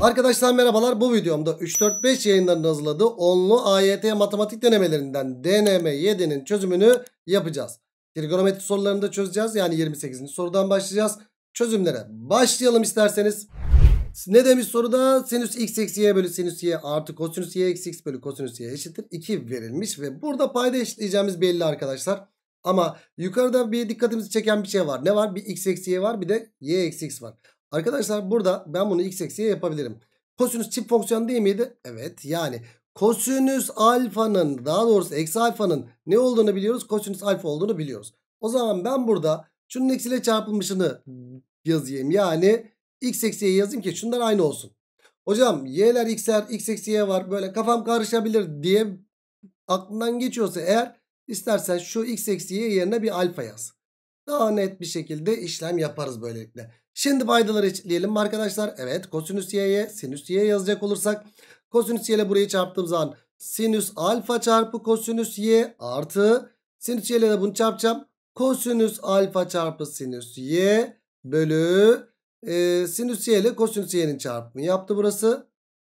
Arkadaşlar merhabalar bu videomda 3-4-5 yayınlarında hazırladığı onlu AYT matematik denemelerinden Deneme 7'nin çözümünü yapacağız. Trigonometri sorularını da çözeceğiz yani 28. sorudan başlayacağız. Çözümlere başlayalım isterseniz. Ne demiş soruda? Sinüs x eksi y bölü sinüs y artı kosinüs y eksi x bölü kosinüs y eşittir 2 verilmiş ve burada payda eşitleyeceğimiz belli arkadaşlar. Ama yukarıda bir dikkatimizi çeken bir şey var. Ne var? Bir x eksi y var bir de y eksi x var. Arkadaşlar burada ben bunu x eksiye yapabilirim. Kosinüs çift fonksiyon değil miydi? Evet yani kosinüs alfanın daha doğrusu eksi alfanın ne olduğunu biliyoruz. Kosinüs alfa olduğunu biliyoruz. O zaman ben burada şunun eksiyle çarpılmışını yazayım. Yani x eksiye yazayım ki şunlar aynı olsun. Hocam y'ler x'ler x eksi var böyle kafam karışabilir diye aklından geçiyorsa eğer istersen şu x eksi yerine bir alfa yaz. Daha net bir şekilde işlem yaparız böylelikle. Şimdi paydaları eşitleyelim mi arkadaşlar? Evet kosinüs y'ye sinüs y'ye yazacak olursak kosinüs y ile burayı çarptığım zaman sinüs alfa çarpı kosinüs y artı sinüs y ile de bunu çarpacağım. Kosinüs alfa çarpı sinüs y bölü e, sinüs y ile kosinüs y'nin çarpımı yaptı burası.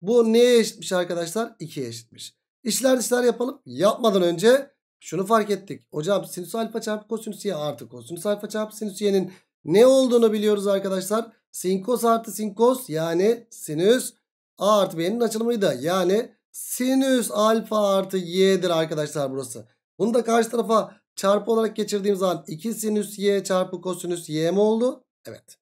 Bu neye eşitmiş arkadaşlar? 2'ye eşitmiş. İşler dışlar yapalım. Yapmadan önce şunu fark ettik. Hocam sinüs alfa çarpı kosinüs y artı kosinüs alfa çarpı sinüs y'nin ne olduğunu biliyoruz arkadaşlar. Sinkos artı sinkos yani sinüs A artı B'nin açılımıydı. Yani sinüs alfa artı y'dir arkadaşlar burası. Bunu da karşı tarafa çarpı olarak geçirdiğim zaman 2 sinüs y çarpı kosinüs y mi oldu? Evet.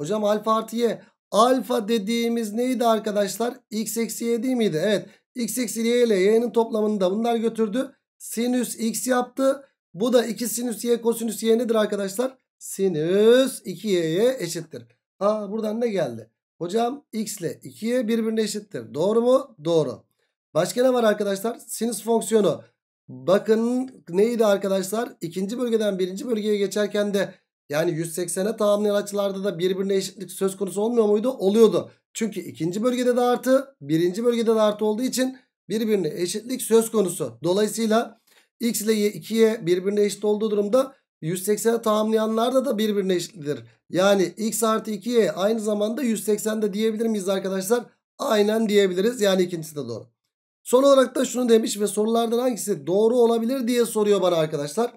Hocam alfa artı y. Alfa dediğimiz neydi arkadaşlar? x eksi y değil miydi? Evet. x eksi y ile y'nin toplamında bunlar götürdü. Sinüs x yaptı. Bu da 2 sinüs y kosinüs y nedir arkadaşlar? sinüs 2y'ye eşittir. Ha buradan ne geldi? Hocam x ile y birbirine eşittir. Doğru mu? Doğru. Başka ne var arkadaşlar? Sinüs fonksiyonu. Bakın neydi arkadaşlar? İkinci bölgeden birinci bölgeye geçerken de yani 180'e tamamlayan açılarda da birbirine eşitlik söz konusu olmuyor muydu? Oluyordu. Çünkü ikinci bölgede de artı, birinci bölgede de artı olduğu için birbirine eşitlik söz konusu. Dolayısıyla x ile y 2'ye birbirine eşit olduğu durumda 180'e tamamlayanlarda da birbirine eşittir. Yani x artı 2y aynı zamanda 180 de diyebilir miyiz arkadaşlar? Aynen diyebiliriz. Yani ikincisi de doğru. Son olarak da şunu demiş ve sorulardan hangisi doğru olabilir diye soruyor bana arkadaşlar.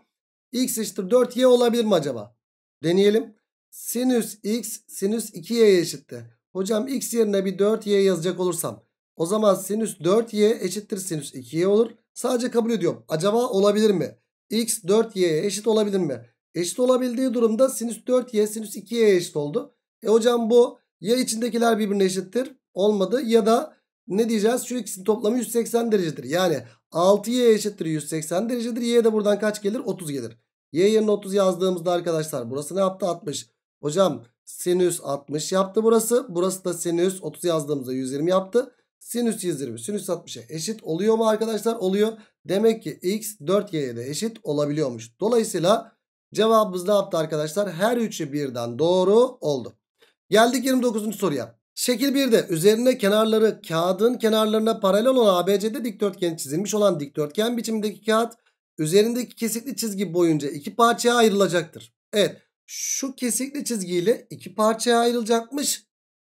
x eşittir 4y olabilir mi acaba? Deneyelim. Sinüs x sinüs 2y'ye eşitti. Hocam x yerine bir 4y yazacak olursam. O zaman sinüs 4y eşittir sinüs 2y olur. Sadece kabul ediyorum. Acaba olabilir mi? x 4y'ye eşit olabilir mi? Eşit olabildiği durumda sinüs 4y sinüs 2y'ye eşit oldu. E hocam bu ya içindekiler birbirine eşittir olmadı ya da ne diyeceğiz? Şu ikisinin toplamı 180 derecedir. Yani 6y eşittir 180 derecedir. Y de buradan kaç gelir? 30 gelir. Y yerine 30 yazdığımızda arkadaşlar burası ne yaptı? 60. Hocam sinüs 60 yaptı burası. Burası da sinüs 30 yazdığımızda 120 yaptı sinüs 120 sinüs 60'a eşit oluyor mu arkadaşlar? Oluyor. Demek ki x 4y'ye de eşit olabiliyormuş. Dolayısıyla cevabımız ne yaptı arkadaşlar? Her üçü birden doğru oldu. Geldik 29. soruya. Şekil 1'de üzerine kenarları kağıdın kenarlarına paralel olan ABC'de dikdörtgen çizilmiş olan dikdörtgen biçimindeki kağıt üzerindeki kesikli çizgi boyunca iki parçaya ayrılacaktır. Evet şu kesikli çizgiyle iki parçaya ayrılacakmış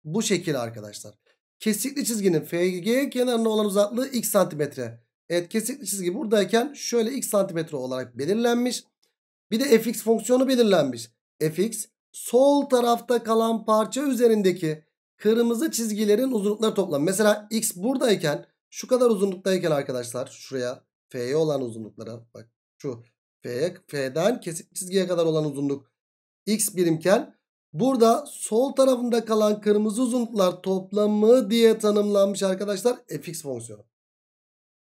bu şekil arkadaşlar. Kesikli çizginin FG kenarına olan uzaklığı x santimetre. Evet kesikli çizgi buradayken şöyle x santimetre olarak belirlenmiş. Bir de fx fonksiyonu belirlenmiş. fx sol tarafta kalan parça üzerindeki kırmızı çizgilerin uzunlukları toplamı. Mesela x buradayken şu kadar uzunluktayken arkadaşlar şuraya f'ye olan uzunluklara bak şu f'ye f'den kesik çizgiye kadar olan uzunluk x birimken Burada sol tarafında kalan kırmızı uzunluklar toplamı diye tanımlanmış arkadaşlar fx fonksiyonu.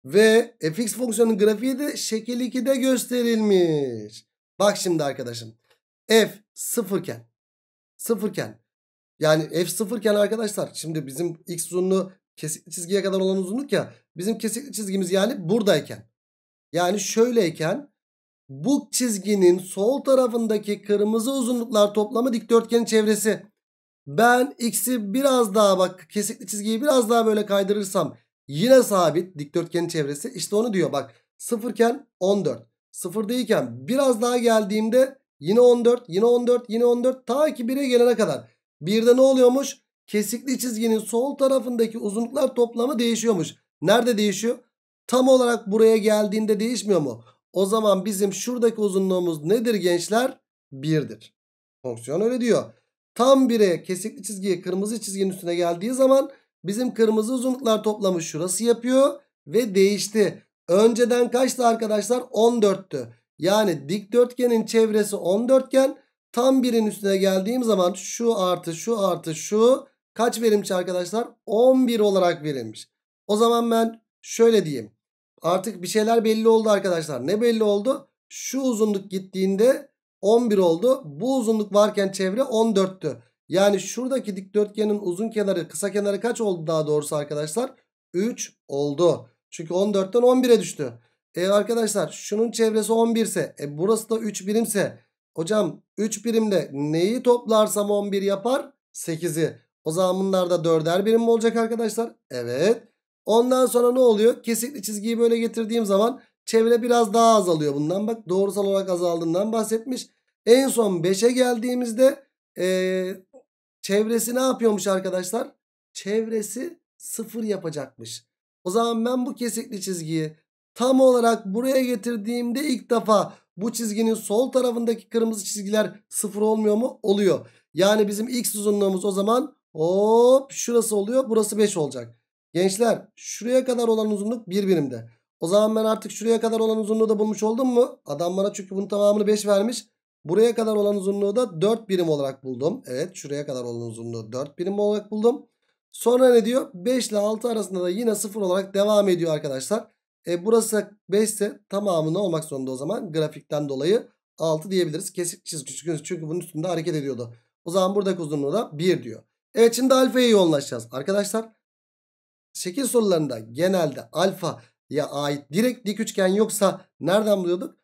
Ve fx fonksiyonun grafiği de şekil 2'de gösterilmiş. Bak şimdi arkadaşım. f sıfırken sıfırken yani f sıfırken arkadaşlar şimdi bizim x uzunluğu kesikli çizgiye kadar olan uzunluk ya bizim kesikli çizgimiz yani buradayken yani şöyleyken bu çizginin sol tarafındaki kırmızı uzunluklar toplamı dikdörtgenin çevresi. Ben x'i biraz daha bak kesikli çizgiyi biraz daha böyle kaydırırsam yine sabit dikdörtgenin çevresi. İşte onu diyor bak sıfırken 14 sıfır değilken biraz daha geldiğimde yine 14 yine 14 yine 14 ta ki 1'e gelene kadar. 1'de ne oluyormuş? Kesikli çizginin sol tarafındaki uzunluklar toplamı değişiyormuş. Nerede değişiyor? Tam olarak buraya geldiğinde değişmiyor mu? O zaman bizim şuradaki uzunluğumuz nedir gençler? 1'dir. Fonksiyon öyle diyor. Tam 1'e kesikli çizgiye kırmızı çizginin üstüne geldiği zaman bizim kırmızı uzunluklar toplamı şurası yapıyor ve değişti. Önceden kaçtı arkadaşlar? 14'tü. Yani dikdörtgenin çevresi 14'ken tam birin üstüne geldiğim zaman şu artı şu artı şu kaç verilmiş arkadaşlar? 11 olarak verilmiş. O zaman ben şöyle diyeyim. Artık bir şeyler belli oldu arkadaşlar. Ne belli oldu? Şu uzunluk gittiğinde 11 oldu. Bu uzunluk varken çevre 14'tü. Yani şuradaki dikdörtgenin uzun kenarı kısa kenarı kaç oldu daha doğrusu arkadaşlar? 3 oldu. Çünkü 14'ten 11'e düştü. E arkadaşlar şunun çevresi 11 ise e burası da 3 birimse hocam 3 birimle neyi toplarsam 11 yapar? 8'i. O zaman bunlar da 4'er birim mi olacak arkadaşlar? Evet. Ondan sonra ne oluyor? Kesikli çizgiyi böyle getirdiğim zaman çevre biraz daha azalıyor bundan. Bak doğrusal olarak azaldığından bahsetmiş. En son 5'e geldiğimizde ee, çevresi ne yapıyormuş arkadaşlar? Çevresi 0 yapacakmış. O zaman ben bu kesikli çizgiyi tam olarak buraya getirdiğimde ilk defa bu çizginin sol tarafındaki kırmızı çizgiler 0 olmuyor mu? Oluyor. Yani bizim x uzunluğumuz o zaman hop şurası oluyor. Burası 5 olacak. Gençler şuraya kadar olan uzunluk bir birimde. O zaman ben artık şuraya kadar olan uzunluğu da bulmuş oldum mu? Adam bana çünkü bunun tamamını 5 vermiş. Buraya kadar olan uzunluğu da 4 birim olarak buldum. Evet şuraya kadar olan uzunluğu 4 birim olarak buldum. Sonra ne diyor? 5 ile 6 arasında da yine 0 olarak devam ediyor arkadaşlar. E burası 5 ise tamamı ne olmak zorunda o zaman? Grafikten dolayı 6 diyebiliriz. Kesik çizgi çünkü bunun üstünde hareket ediyordu. O zaman buradaki uzunluğu da 1 diyor. Evet şimdi alfaya yoğunlaşacağız arkadaşlar şekil sorularında genelde alfa ya ait direkt dik üçgen yoksa nereden buluyorduk?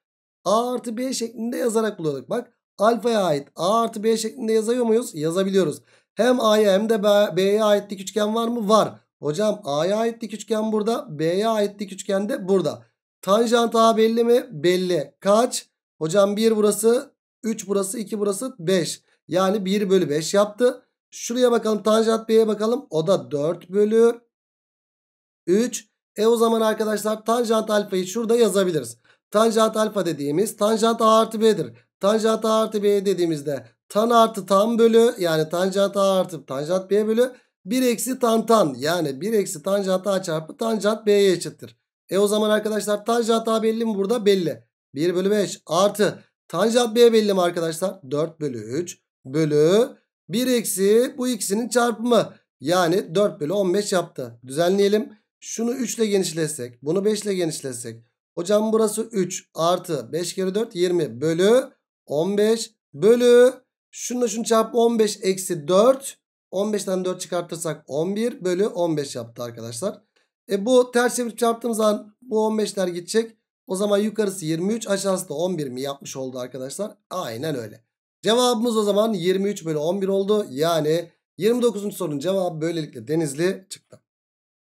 A artı B şeklinde yazarak buluyorduk. Bak alfaya ait A artı B şeklinde yazıyor muyuz? Yazabiliyoruz. Hem A'ya hem de B'ye ait dik üçgen var mı? Var. Hocam A'ya ait dik üçgen burada. B'ye ait dik üçgen de burada. Tanjant A belli mi? Belli. Kaç? Hocam 1 burası, 3 burası, 2 burası 5. Yani 1 bölü 5 yaptı. Şuraya bakalım tanjant B'ye bakalım. O da 4 bölü 3. E o zaman arkadaşlar tanjant alfayı şurada yazabiliriz. Tanjant alfa dediğimiz tanjant a artı b'dir. Tanjant a artı b dediğimizde tan artı tan bölü yani tanjant a artı tanjant b bölü 1 eksi tan tan yani 1 eksi tanjant a çarpı tanjant b'ye eşittir. E o zaman arkadaşlar tanjant a belli mi burada? Belli. 1 bölü 5 artı tanjant b belli mi arkadaşlar? 4 bölü 3 bölü 1 eksi bu ikisinin çarpımı yani 4 bölü 15 yaptı. Düzenleyelim. Şunu 3 ile genişletsek. Bunu 5 ile genişletsek. Hocam burası 3 artı 5 kere 4 20 bölü 15 bölü. Şununla şunu çarp 15 eksi 4. 15'ten 4 çıkartırsak 11 bölü 15 yaptı arkadaşlar. E bu ters çevirip çarptığımız zaman bu 15'ler gidecek. O zaman yukarısı 23 aşağısı da 11 mi yapmış oldu arkadaşlar. Aynen öyle. Cevabımız o zaman 23 bölü 11 oldu. Yani 29. sorunun cevabı böylelikle Denizli çıktı.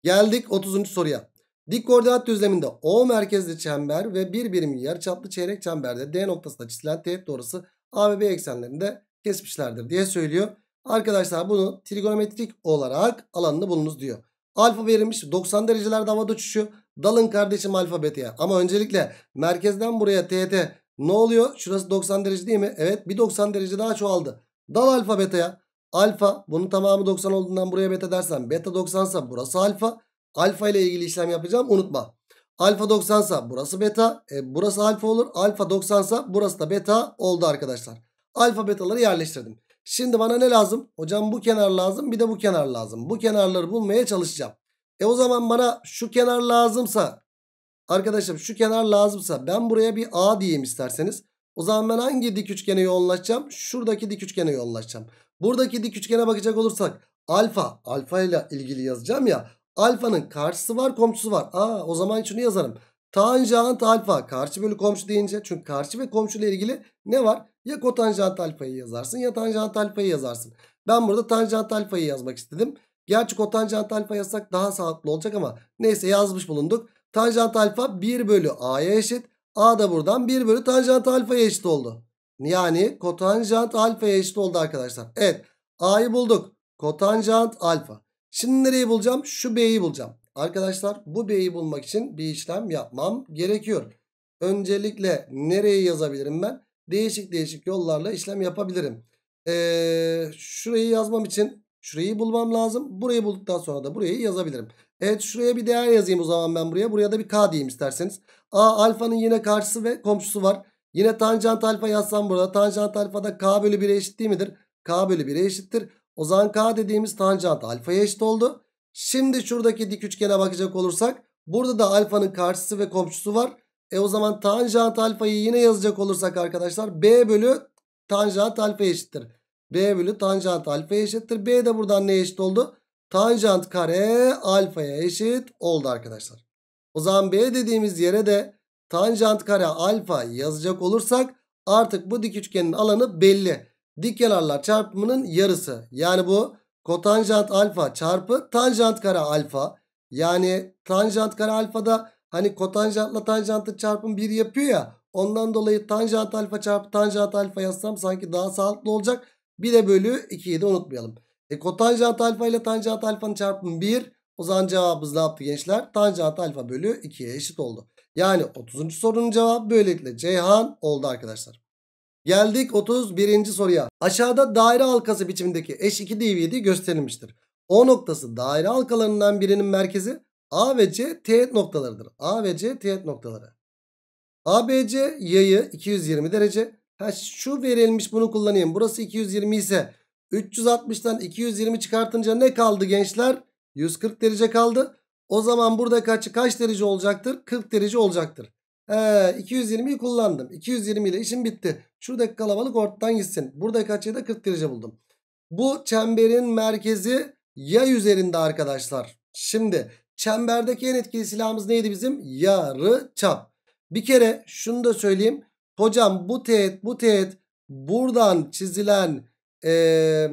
Geldik 30. soruya. Dik koordinat düzleminde O merkezli çember ve bir birim yarıçaplı çeyrek çemberde D noktasında çizilen teğet doğrusu A ve B eksenlerinde kesmişlerdir diye söylüyor. Arkadaşlar bunu trigonometrik olarak alanını bulunuz diyor. Alfa verilmiş 90 derecelerde havada uçuşuyor. Dalın kardeşim alfabetiye. Ama öncelikle merkezden buraya TT ne oluyor? Şurası 90 derece değil mi? Evet bir 90 derece daha çoğaldı. Dal alfabeteye alfa bunun tamamı 90 olduğundan buraya beta dersen beta 90 ise burası alfa. Alfa ile ilgili işlem yapacağım unutma. Alfa 90 ise burası beta. E, burası alfa olur. Alfa 90 ise burası da beta oldu arkadaşlar. Alfa betaları yerleştirdim. Şimdi bana ne lazım? Hocam bu kenar lazım bir de bu kenar lazım. Bu kenarları bulmaya çalışacağım. E o zaman bana şu kenar lazımsa arkadaşım şu kenar lazımsa ben buraya bir A diyeyim isterseniz. O zaman ben hangi dik üçgene yoğunlaşacağım? Şuradaki dik üçgene yoğunlaşacağım. Buradaki dik üçgene bakacak olursak alfa alfa ile ilgili yazacağım ya. Alfanın karşısı var komşusu var. Aa o zaman şunu yazarım. Tanjant alfa karşı bölü komşu deyince çünkü karşı ve komşu ile ilgili ne var? Ya kotanjant alfayı yazarsın ya tanjant alfayı yazarsın. Ben burada tanjant alfayı yazmak istedim. Gerçi kotanjant alfa yazsak daha sağlıklı olacak ama neyse yazmış bulunduk. Tanjant alfa 1 bölü a'ya eşit. A da buradan 1 bölü tanjant alfaya eşit oldu. Yani kotanjant alfaya eşit oldu arkadaşlar. Evet A'yı bulduk. Kotanjant alfa. Şimdi nereyi bulacağım? Şu B'yi bulacağım. Arkadaşlar bu B'yi bulmak için bir işlem yapmam gerekiyor. Öncelikle nereyi yazabilirim ben? Değişik değişik yollarla işlem yapabilirim. Ee, şurayı yazmam için şurayı bulmam lazım. Burayı bulduktan sonra da burayı yazabilirim. Evet şuraya bir değer yazayım o zaman ben buraya. Buraya da bir K diyeyim isterseniz. A alfanın yine karşısı ve komşusu var. Yine tanjant alfa yazsam burada. Tanjant alfa da k bölü 1'e eşit değil midir? k bölü 1'e eşittir. O zaman k dediğimiz tanjant alfaya eşit oldu. Şimdi şuradaki dik üçgene bakacak olursak. Burada da alfanın karşısı ve komşusu var. E o zaman tanjant alfayı yine yazacak olursak arkadaşlar. B bölü tanjant alfa eşittir. B bölü tanjant alfa eşittir. B de buradan ne eşit oldu? Tanjant kare alfaya eşit oldu arkadaşlar. O zaman B dediğimiz yere de tanjant kare alfa yazacak olursak artık bu dik üçgenin alanı belli. Dik kenarlar çarpımının yarısı. Yani bu kotanjant alfa çarpı tanjant kare alfa. Yani tanjant kare alfa da hani kotanjantla tanjantın çarpım 1 yapıyor ya. Ondan dolayı tanjant alfa çarpı tanjant alfa yazsam sanki daha sağlıklı olacak. Bir de bölü 2'yi de unutmayalım. E kotanjant alfa ile tanjant alfanın çarpımı 1. O zaman cevabımız ne yaptı gençler? Tanjant alfa bölü 2'ye eşit oldu. Yani 30. sorunun cevabı böylelikle Ceyhan oldu arkadaşlar. Geldik 31. soruya. Aşağıda daire halkası biçimindeki eş 2 DVD gösterilmiştir. O noktası daire halkalarından birinin merkezi A ve C teğet noktalarıdır. A ve C teğet noktaları. ABC yayı 220 derece. Ha, şu verilmiş bunu kullanayım. Burası 220 ise 360'tan 220 çıkartınca ne kaldı gençler? 140 derece kaldı. O zaman burada kaç, kaç derece olacaktır? 40 derece olacaktır. Ee, 220'yi kullandım. 220 ile işim bitti. Şuradaki kalabalık ortadan gitsin. Burada açıyı da 40 derece buldum. Bu çemberin merkezi yay üzerinde arkadaşlar. Şimdi çemberdeki en etkili silahımız neydi bizim? Yarı çap. Bir kere şunu da söyleyeyim. Hocam bu teğet bu teğet buradan çizilen ee,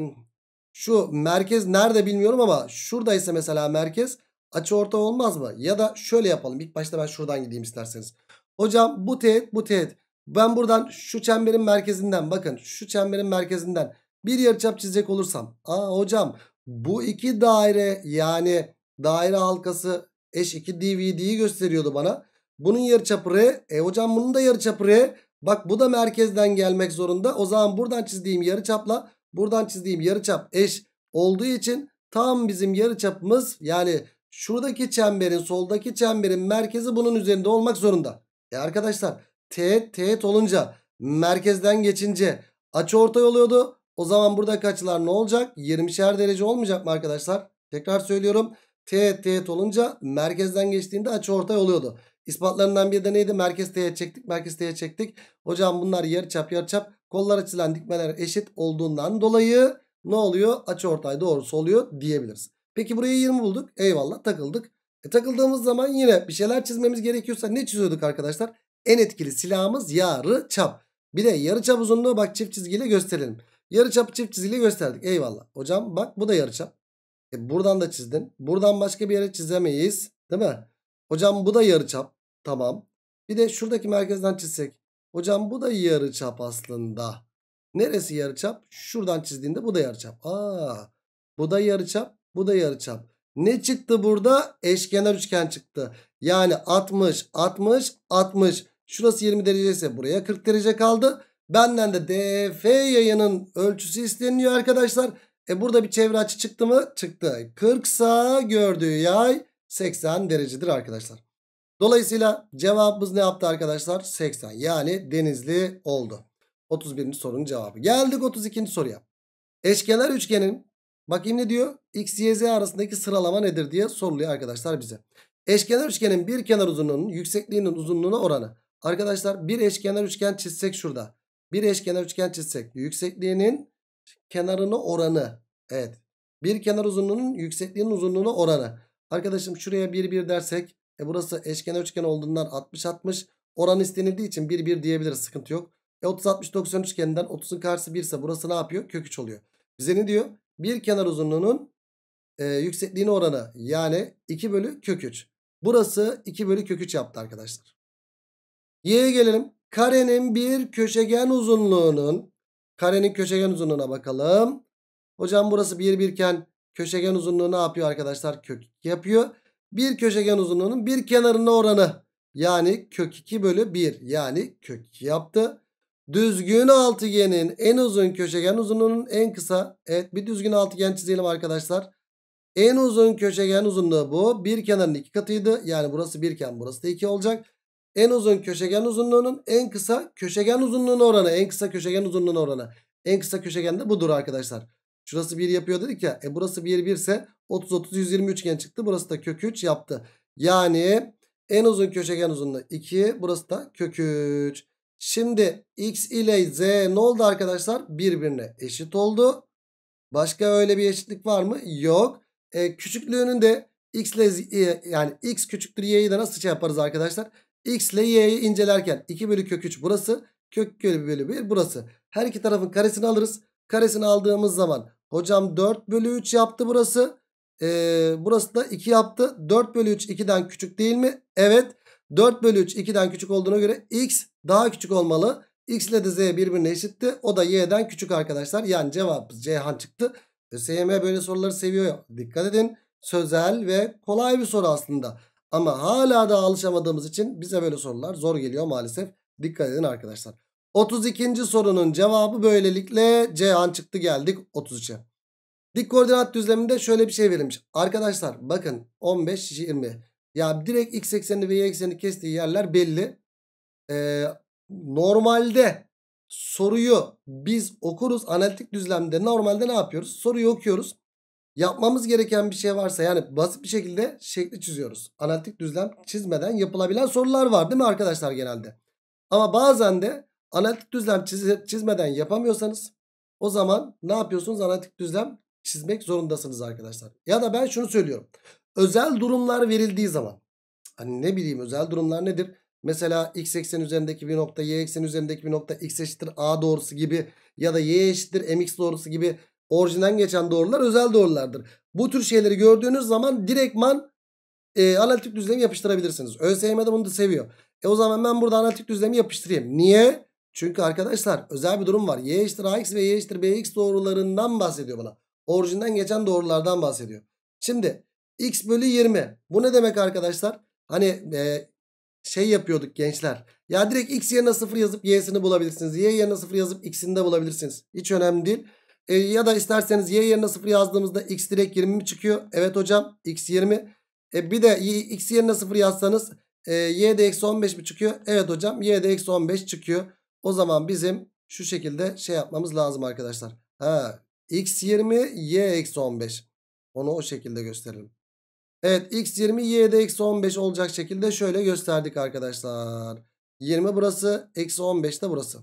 şu merkez nerede bilmiyorum ama şuradaysa mesela merkez Açı orta olmaz mı? Ya da şöyle yapalım. İlk başta ben şuradan gideyim isterseniz. Hocam bu teğet bu teğet. Ben buradan şu çemberin merkezinden bakın şu çemberin merkezinden bir yarıçap çizecek olursam. Aa hocam bu iki daire yani daire halkası eş 2 DVD'yi gösteriyordu bana. Bunun yarıçapı R. E hocam bunun da yarıçapı R. Bak bu da merkezden gelmek zorunda. O zaman buradan çizdiğim yarıçapla buradan çizdiğim yarıçap eş olduğu için tam bizim yarıçapımız yani Şuradaki çemberin soldaki çemberin merkezi bunun üzerinde olmak zorunda. E arkadaşlar teğet teğet olunca merkezden geçince açı ortay oluyordu. O zaman burada açılar ne olacak? 20'şer derece olmayacak mı arkadaşlar? Tekrar söylüyorum. Teğet teğet olunca merkezden geçtiğinde açı ortay oluyordu. İspatlarından bir de neydi? Merkez teğet çektik. Merkez teğet çektik. Hocam bunlar yarı çap yarı çap, Kollar açılan dikmeler eşit olduğundan dolayı ne oluyor? Açı ortay doğrusu oluyor diyebiliriz. Peki buraya 20 bulduk. Eyvallah takıldık. E, takıldığımız zaman yine bir şeyler çizmemiz gerekiyorsa ne çiziyorduk arkadaşlar? En etkili silahımız yarı çap. Bir de yarı çap uzunluğu bak çift çizgiyle gösterelim. Yarı çap çift çizgiyle gösterdik. Eyvallah. Hocam bak bu da yarı çap. E, buradan da çizdin. Buradan başka bir yere çizemeyiz. Değil mi? Hocam bu da yarı çap. Tamam. Bir de şuradaki merkezden çizsek. Hocam bu da yarı çap aslında. Neresi yarı çap? Şuradan çizdiğinde bu da yarı çap. Aa, bu da yarı çap. Bu da yarıçap. Ne çıktı burada? Eşkenar üçgen çıktı. Yani 60, 60, 60. Şurası 20 derece ise buraya 40 derece kaldı. Benden de DF yayının ölçüsü isteniyor arkadaşlar. E burada bir çevre açı çıktı mı? Çıktı. 40 sağ gördüğü yay 80 derecedir arkadaşlar. Dolayısıyla cevabımız ne yaptı arkadaşlar? 80 yani denizli oldu. 31. sorunun cevabı. Geldik 32. soruya. Eşkenar üçgenin Bakayım ne diyor? X, Y, Z arasındaki sıralama nedir diye soruluyor arkadaşlar bize. Eşkenar üçgenin bir kenar uzunluğunun yüksekliğinin uzunluğuna oranı. Arkadaşlar bir eşkenar üçgen çizsek şurada. Bir eşkenar üçgen çizsek yüksekliğinin kenarını oranı. Evet. Bir kenar uzunluğunun yüksekliğinin uzunluğuna oranı. Arkadaşım şuraya 1 1 dersek e burası eşkenar üçgen olduğundan 60 60 oran istenildiği için 1 1 diyebiliriz sıkıntı yok. E 30 60 90 üçgeninden 30'un karşısı 1 ise burası ne yapıyor? Kök 3 oluyor. Bize ne diyor? bir kenar uzunluğunun e, yüksekliğine oranı yani 2 bölü kök 3. Burası 2 bölü kök 3 yaptı arkadaşlar. Y'ye gelelim. Karenin bir köşegen uzunluğunun karenin köşegen uzunluğuna bakalım. Hocam burası 1 bir birken köşegen uzunluğu ne yapıyor arkadaşlar? Kök 2 yapıyor. Bir köşegen uzunluğunun bir kenarına oranı yani kök 2 bölü 1 yani kök 2 yaptı. Düzgün altıgenin en uzun köşegen uzunluğunun en kısa. Evet bir düzgün altıgen çizelim arkadaşlar. En uzun köşegen uzunluğu bu. Bir kenarın iki katıydı. Yani burası birken burası da iki olacak. En uzun köşegen uzunluğunun en kısa köşegen uzunluğunun oranı. En kısa köşegen uzunluğunun oranı. En kısa köşegen de budur arkadaşlar. Şurası 1 yapıyor dedik ya. E burası 1 1 ise 30 30 120 üçgen çıktı. Burası da kök 3 yaptı. Yani en uzun köşegen uzunluğu 2. Burası da kök 3. Şimdi x ile z ne oldu arkadaşlar? Birbirine eşit oldu. Başka öyle bir eşitlik var mı? Yok. E, küçüklüğünün de x ile e, yani x küçüktür y'yi de nasıl şey yaparız arkadaşlar? x ile y'yi incelerken 2 bölü kök 3 burası. Kök bölü 1 burası. Her iki tarafın karesini alırız. Karesini aldığımız zaman hocam 4 bölü 3 yaptı burası. Ee, burası da 2 yaptı. 4 bölü 3 2'den küçük değil mi? Evet. 4 bölü 3 2'den küçük olduğuna göre x daha küçük olmalı. X ile de z birbirine eşitti. O da y'den küçük arkadaşlar. Yani cevap Cihan çıktı. ÖSYM böyle soruları seviyor. Dikkat edin. Sözel ve kolay bir soru aslında. Ama hala da alışamadığımız için bize böyle sorular zor geliyor maalesef. Dikkat edin arkadaşlar. 32. sorunun cevabı böylelikle Cihan çıktı geldik 33'e. Dik koordinat düzleminde şöyle bir şey verilmiş. Arkadaşlar bakın 15 20 yani direkt x ekseni ve y ekseni kestiği yerler belli. Ee, normalde soruyu biz okuruz analitik düzlemde. Normalde ne yapıyoruz? Soruyu okuyoruz. Yapmamız gereken bir şey varsa yani basit bir şekilde şekli çiziyoruz. Analitik düzlem çizmeden yapılabilen sorular var değil mi arkadaşlar genelde? Ama bazen de analitik düzlem çiz çizmeden yapamıyorsanız o zaman ne yapıyorsunuz? Analitik düzlem çizmek zorundasınız arkadaşlar. Ya da ben şunu söylüyorum özel durumlar verildiği zaman hani ne bileyim özel durumlar nedir? Mesela x eksen üzerindeki bir nokta, y eksen üzerindeki bir nokta, x eşittir a doğrusu gibi ya da y eşittir mx doğrusu gibi orijinden geçen doğrular özel doğrulardır. Bu tür şeyleri gördüğünüz zaman direktman e, analitik düzlemi yapıştırabilirsiniz. ÖSYM'de bunu da seviyor. E o zaman ben burada analitik düzlemi yapıştırayım. Niye? Çünkü arkadaşlar özel bir durum var. Y eşittir AX ve Y eşittir BX doğrularından bahsediyor bana. Orijinden geçen doğrulardan bahsediyor. Şimdi x bölü 20. Bu ne demek arkadaşlar? Hani e, şey yapıyorduk gençler. Ya direkt x yerine 0 yazıp y'sini bulabilirsiniz. Y yerine 0 yazıp x'ini de bulabilirsiniz. Hiç önemli değil. E, ya da isterseniz y yerine 0 yazdığımızda x direkt 20 mi çıkıyor? Evet hocam x 20. E, bir de x yerine 0 yazsanız e, y de eksi 15 mi çıkıyor? Evet hocam y de eksi 15 çıkıyor. O zaman bizim şu şekilde şey yapmamız lazım arkadaşlar. Ha, x 20 y eksi 15. Onu o şekilde gösterelim. Evet x 20 y de eksi 15 olacak şekilde şöyle gösterdik arkadaşlar. 20 burası eksi 15 de burası.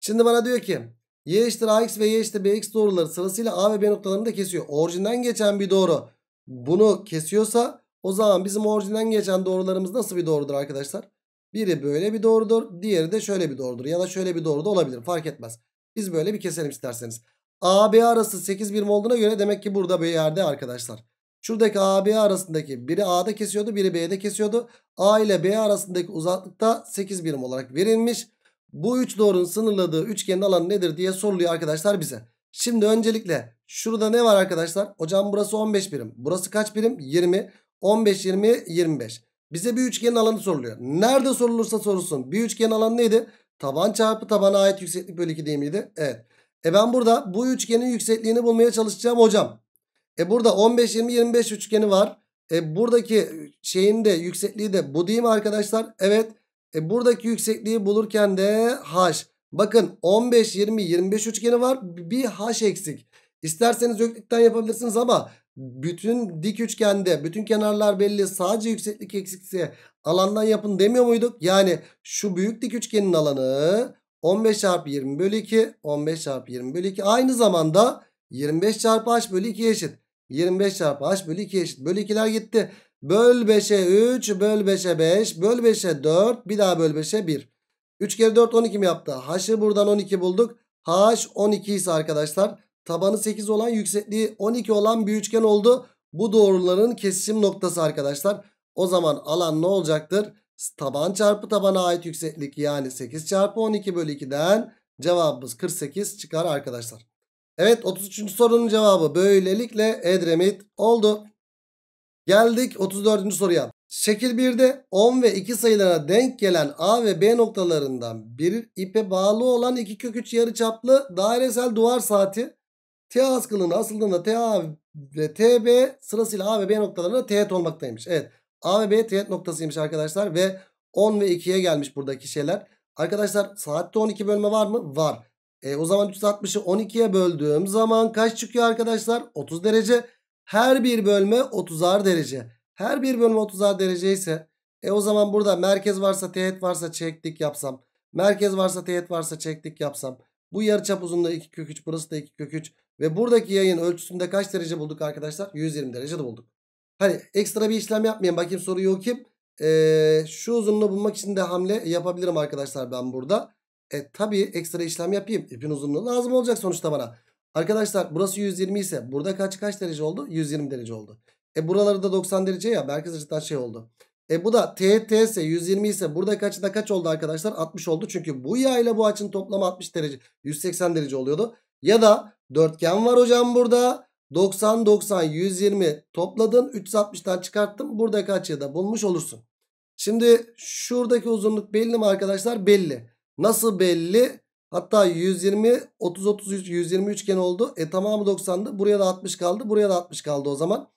Şimdi bana diyor ki y eşittir ax ve y eşittir bx doğruları sırasıyla a ve b noktalarını da kesiyor. Orijinden geçen bir doğru bunu kesiyorsa o zaman bizim orijinden geçen doğrularımız nasıl bir doğrudur arkadaşlar? Biri böyle bir doğrudur. Diğeri de şöyle bir doğrudur. Ya da şöyle bir doğru da olabilir. Fark etmez. Biz böyle bir keselim isterseniz. A, B arası 8 birim olduğuna göre demek ki burada bir yerde arkadaşlar. Şuradaki A B arasındaki biri A'da kesiyordu biri B'de kesiyordu. A ile B arasındaki uzaklıkta 8 birim olarak verilmiş. Bu üç doğrunun sınırladığı üçgenin alanı nedir diye soruluyor arkadaşlar bize. Şimdi öncelikle şurada ne var arkadaşlar? Hocam burası 15 birim. Burası kaç birim? 20. 15, 20, 25. Bize bir üçgenin alanı soruluyor. Nerede sorulursa sorulsun. Bir üçgenin alanı neydi? Taban çarpı tabana ait yükseklik bölü 2 değil miydi? Evet. E ben burada bu üçgenin yüksekliğini bulmaya çalışacağım hocam. E burada 15 20 25 üçgeni var. E buradaki şeyin de yüksekliği de bu değil mi arkadaşlar? Evet. E buradaki yüksekliği bulurken de h. Bakın 15 20 25 üçgeni var. Bir h eksik. İsterseniz yükseklikten yapabilirsiniz ama bütün dik üçgende bütün kenarlar belli sadece yükseklik eksikse alandan yapın demiyor muyduk? Yani şu büyük dik üçgenin alanı 15 çarpı 20 bölü 2 15 çarpı 20 bölü 2 aynı zamanda 25 çarpı h bölü 2 eşit. 25 çarpı h bölü 2 eşit. Bölü 2'ler gitti. Böl 5'e 3. Böl 5'e 5. Böl 5'e 4. Bir daha böl 5'e 1. 3 kere 4 12 mi yaptı? H'ı buradan 12 bulduk. H 12 ise arkadaşlar tabanı 8 olan yüksekliği 12 olan bir üçgen oldu. Bu doğruların kesişim noktası arkadaşlar. O zaman alan ne olacaktır? Taban çarpı tabana ait yükseklik yani 8 çarpı 12 bölü 2'den cevabımız 48 çıkar arkadaşlar. Evet 33. sorunun cevabı böylelikle Edremit oldu. Geldik 34. soruya. Şekil 1'de 10 ve 2 sayılara denk gelen A ve B noktalarından bir ipe bağlı olan 2 köküç yarıçaplı dairesel duvar saati T askılığına asıldığında A ve T B sırasıyla A ve B noktalarına teğet olmaktaymış. Evet A ve B teğet noktasıymış arkadaşlar ve 10 ve 2'ye gelmiş buradaki şeyler. Arkadaşlar saatte 12 bölme var mı? Var. E, o zaman 360'ı 12'ye böldüğüm zaman kaç çıkıyor arkadaşlar? 30 derece. Her bir bölme 30'ar derece. Her bir bölme 30'ar derece ise e o zaman burada merkez varsa teğet varsa çektik yapsam. Merkez varsa teğet varsa çektik yapsam. Bu yarıçap uzunluğu 2 kök 3 burası da 2 kök 3. Ve buradaki yayın ölçüsünde kaç derece bulduk arkadaşlar? 120 derece de bulduk. Hani ekstra bir işlem yapmayayım. Bakayım soruyu okuyayım. Ee, şu uzunluğu bulmak için de hamle yapabilirim arkadaşlar ben burada. E tabi ekstra işlem yapayım. İpin uzunluğu lazım olacak sonuçta bana. Arkadaşlar burası 120 ise burada kaç kaç derece oldu? 120 derece oldu. E buraları da 90 derece ya. Merkez açıdan şey oldu. E bu da TT ise 120 ise burada kaç da kaç oldu arkadaşlar? 60 oldu. Çünkü bu yağ ile bu açın toplamı 60 derece. 180 derece oluyordu. Ya da dörtgen var hocam burada. 90, 90, 120 topladın. 360'tan çıkarttın. kaç ya da bulmuş olursun. Şimdi şuradaki uzunluk belli mi arkadaşlar? Belli. Nasıl belli? Hatta 120, 30, 30, 120 üçgen oldu. E tamamı 90'dı. Buraya da 60 kaldı. Buraya da 60 kaldı o zaman.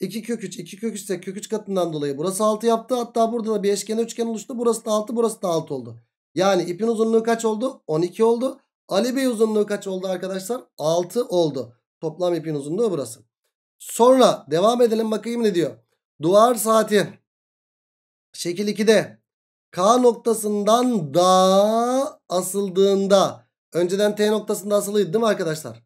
2 kök 3. 2 kök 3 ise kök 3 katından dolayı burası 6 yaptı. Hatta burada da bir eşkenar üçgen oluştu. Burası da 6, burası da 6 oldu. Yani ipin uzunluğu kaç oldu? 12 oldu. Ali Bey uzunluğu kaç oldu arkadaşlar? 6 oldu. Toplam ipin uzunluğu burası. Sonra devam edelim bakayım ne diyor. Duvar saati. Şekil 2'de K noktasından da asıldığında önceden T noktasında asılıydı değil mi arkadaşlar?